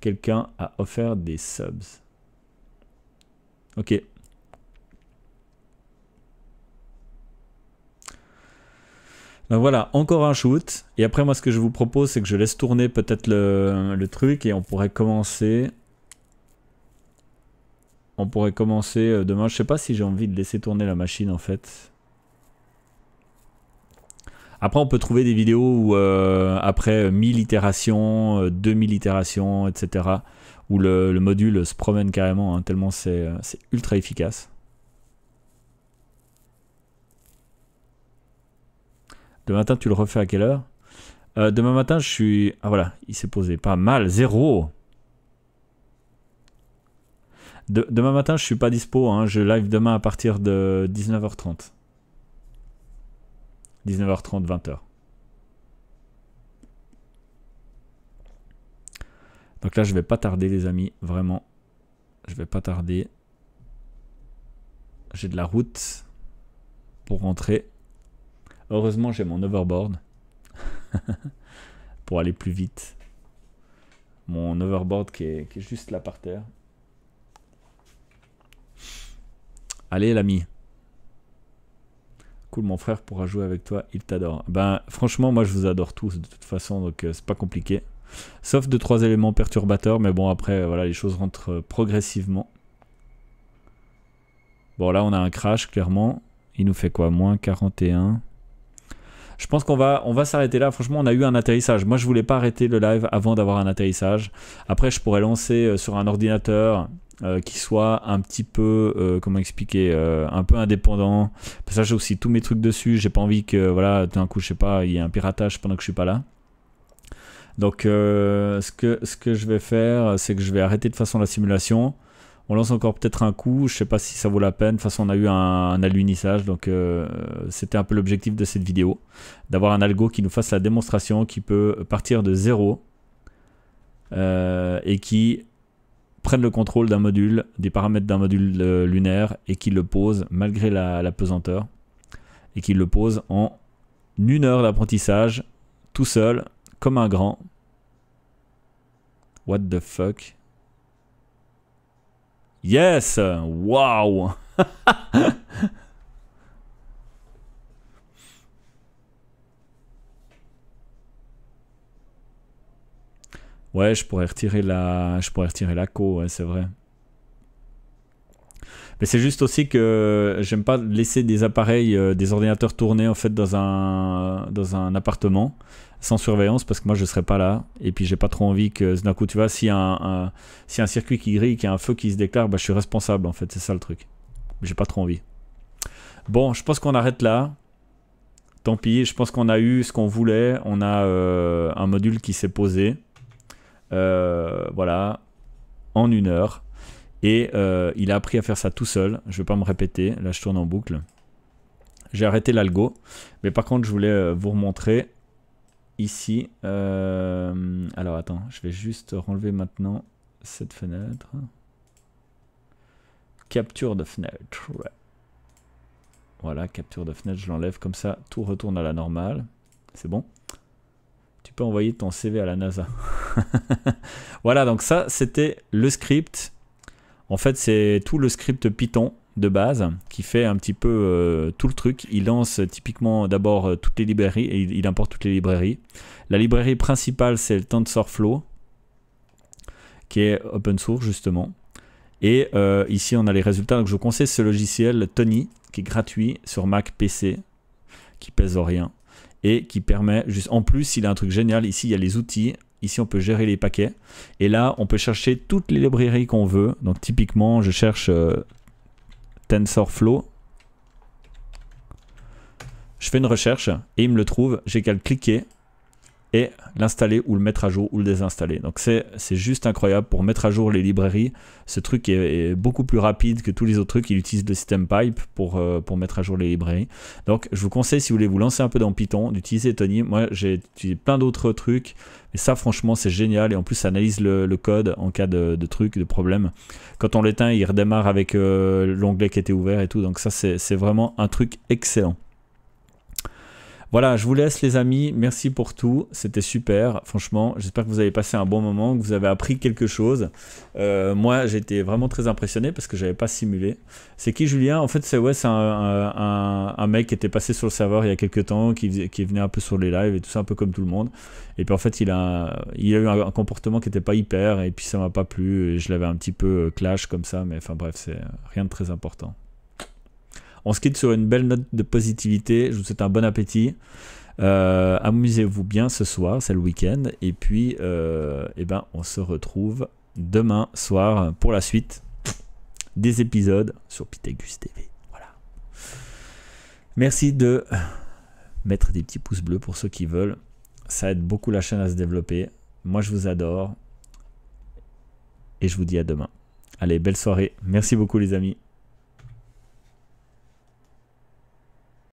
quelqu'un a offert des subs. Ok. Donc voilà, encore un shoot. Et après, moi, ce que je vous propose, c'est que je laisse tourner peut-être le, truc et on pourrait commencer. On pourrait commencer euh, demain. Je sais pas si j'ai envie de laisser tourner la machine en fait. Après, on peut trouver des vidéos où, euh, après 1000 euh, itérations, 2000 euh, itérations, etc., où le, module se promène carrément, hein, tellement c'est ultra efficace. Demain matin, tu le refais à quelle heure Demain matin, je suis... Ah voilà, il s'est posé. Pas mal, zéro Demain matin, je suis pas dispo. Hein, je live demain à partir de 19h30. 19h30, 20h. Donc là, je vais pas tarder, les amis. Vraiment, je vais pas tarder. J'ai de la route pour rentrer. Heureusement, j'ai mon overboard pour aller plus vite. Mon overboard qui est, qui est juste là par terre. Allez, l'ami. Cool, mon frère pourra jouer avec toi, il t'adore. Ben, franchement, moi je vous adore tous de toute façon, donc euh, c'est pas compliqué. Sauf deux trois éléments perturbateurs, mais bon, après, voilà, les choses rentrent euh, progressivement. Bon, là, on a un crash, clairement. Il nous fait quoi Moins 41. Je pense qu'on va, on va s'arrêter là. Franchement, on a eu un atterrissage. Moi, je voulais pas arrêter le live avant d'avoir un atterrissage. Après, je pourrais lancer euh, sur un ordinateur euh, qui soit un petit peu, euh, comment expliquer, euh, un peu indépendant. Parce que j'ai aussi tous mes trucs dessus. J'ai pas envie que, voilà, d'un coup, je sais pas, il y ait un piratage pendant que je suis pas là. Donc, ce, que, ce que je vais faire, c'est que je vais arrêter de façon la simulation. On lance encore peut-être un coup. Je sais pas si ça vaut la peine. De toute façon, on a eu un, un alunissage. Donc, c'était un peu l'objectif de cette vidéo. D'avoir un algo qui nous fasse la démonstration, qui peut partir de zéro. et qui prennent le contrôle d'un module, des paramètres d'un module euh, lunaire, et qui le pose malgré la, pesanteur, et qui le pose en une heure d'apprentissage, tout seul, comme un grand. What the fuck Yes Wow Ouais, je pourrais retirer la, je pourrais retirer la co, c'est vrai. Mais c'est juste aussi que j'aime pas laisser des appareils, euh, des ordinateurs tourner en fait dans un, dans un appartement sans surveillance parce que moi je serais pas là et puis j'ai pas trop envie que d'un tu vois si un, si un circuit qui grille, qu'il y a un feu qui se déclare, bah, je suis responsable en fait, c'est ça le truc. J'ai pas trop envie. Bon, je pense qu'on arrête là. Tant pis, je pense qu'on a eu ce qu'on voulait. On a euh, un module qui s'est posé. Euh, voilà, en une heure. Et euh, il a appris à faire ça tout seul. Je vais pas me répéter. Là, je tourne en boucle. J'ai arrêté l'algo. Mais par contre, je voulais euh, vous remontrer ici. alors attends, je vais juste renlever maintenant cette fenêtre. Capture de fenêtre. Voilà, capture de fenêtre, je l'enlève. Comme ça, tout retourne à la normale. C'est bon envoyer ton CV à la NASA. voilà, donc ça, c'était le script. En fait, c'est tout le script Python de base qui fait un petit peu euh, tout le truc. Il lance typiquement d'abord euh, toutes les librairies et il, importe toutes les librairies. La librairie principale, c'est le TensorFlow qui est open source justement. Et euh, ici, on a les résultats. Donc, je vous conseille ce logiciel Tony qui est gratuit sur Mac PC qui pèse rien et qui permet juste en plus il a un truc génial ici il y a les outils ici on peut gérer les paquets et là on peut chercher toutes les librairies qu'on veut donc typiquement je cherche euh, TensorFlow je fais une recherche et il me le trouve j'ai qu'à le cliquer et l'installer ou le mettre à jour ou le désinstaller. Donc c'est juste incroyable pour mettre à jour les librairies. Ce truc est, beaucoup plus rapide que tous les autres trucs. qui utilisent le système pipe pour, euh, pour mettre à jour les librairies. Donc je vous conseille si vous voulez vous lancer un peu dans Python d'utiliser Tony. Moi j'ai utilisé plein d'autres trucs. mais ça franchement c'est génial. Et en plus ça analyse le, code en cas de, trucs, truc, de problème. Quand on l'éteint il redémarre avec euh, l'onglet qui était ouvert et tout. Donc ça c'est vraiment un truc excellent. Voilà, je vous laisse les amis. Merci pour tout. C'était super. Franchement, j'espère que vous avez passé un bon moment, que vous avez appris quelque chose. Euh, moi, j'étais vraiment très impressionné parce que je j'avais pas simulé. C'est qui Julien En fait, c'est ouais, c'est un, mec qui était passé sur le serveur il y a quelques temps, qui, venait un peu sur les lives et tout ça, un peu comme tout le monde. Et puis en fait, il a, a eu un, comportement qui n'était pas hyper et puis ça m'a pas plu. Et je l'avais un petit peu euh, clash comme ça, mais enfin bref, c'est rien de très important. On se quitte sur une belle note de positivité. Je vous souhaite un bon appétit. Euh, amusez-vous bien ce soir, c'est le week-end. Et puis, euh, eh ben, on se retrouve demain soir pour la suite des épisodes sur Pitagus TV. Voilà. Merci de mettre des petits pouces bleus pour ceux qui veulent. Ça aide beaucoup la chaîne à se développer. Moi, je vous adore. Et je vous dis à demain. Allez, belle soirée. Merci beaucoup les amis.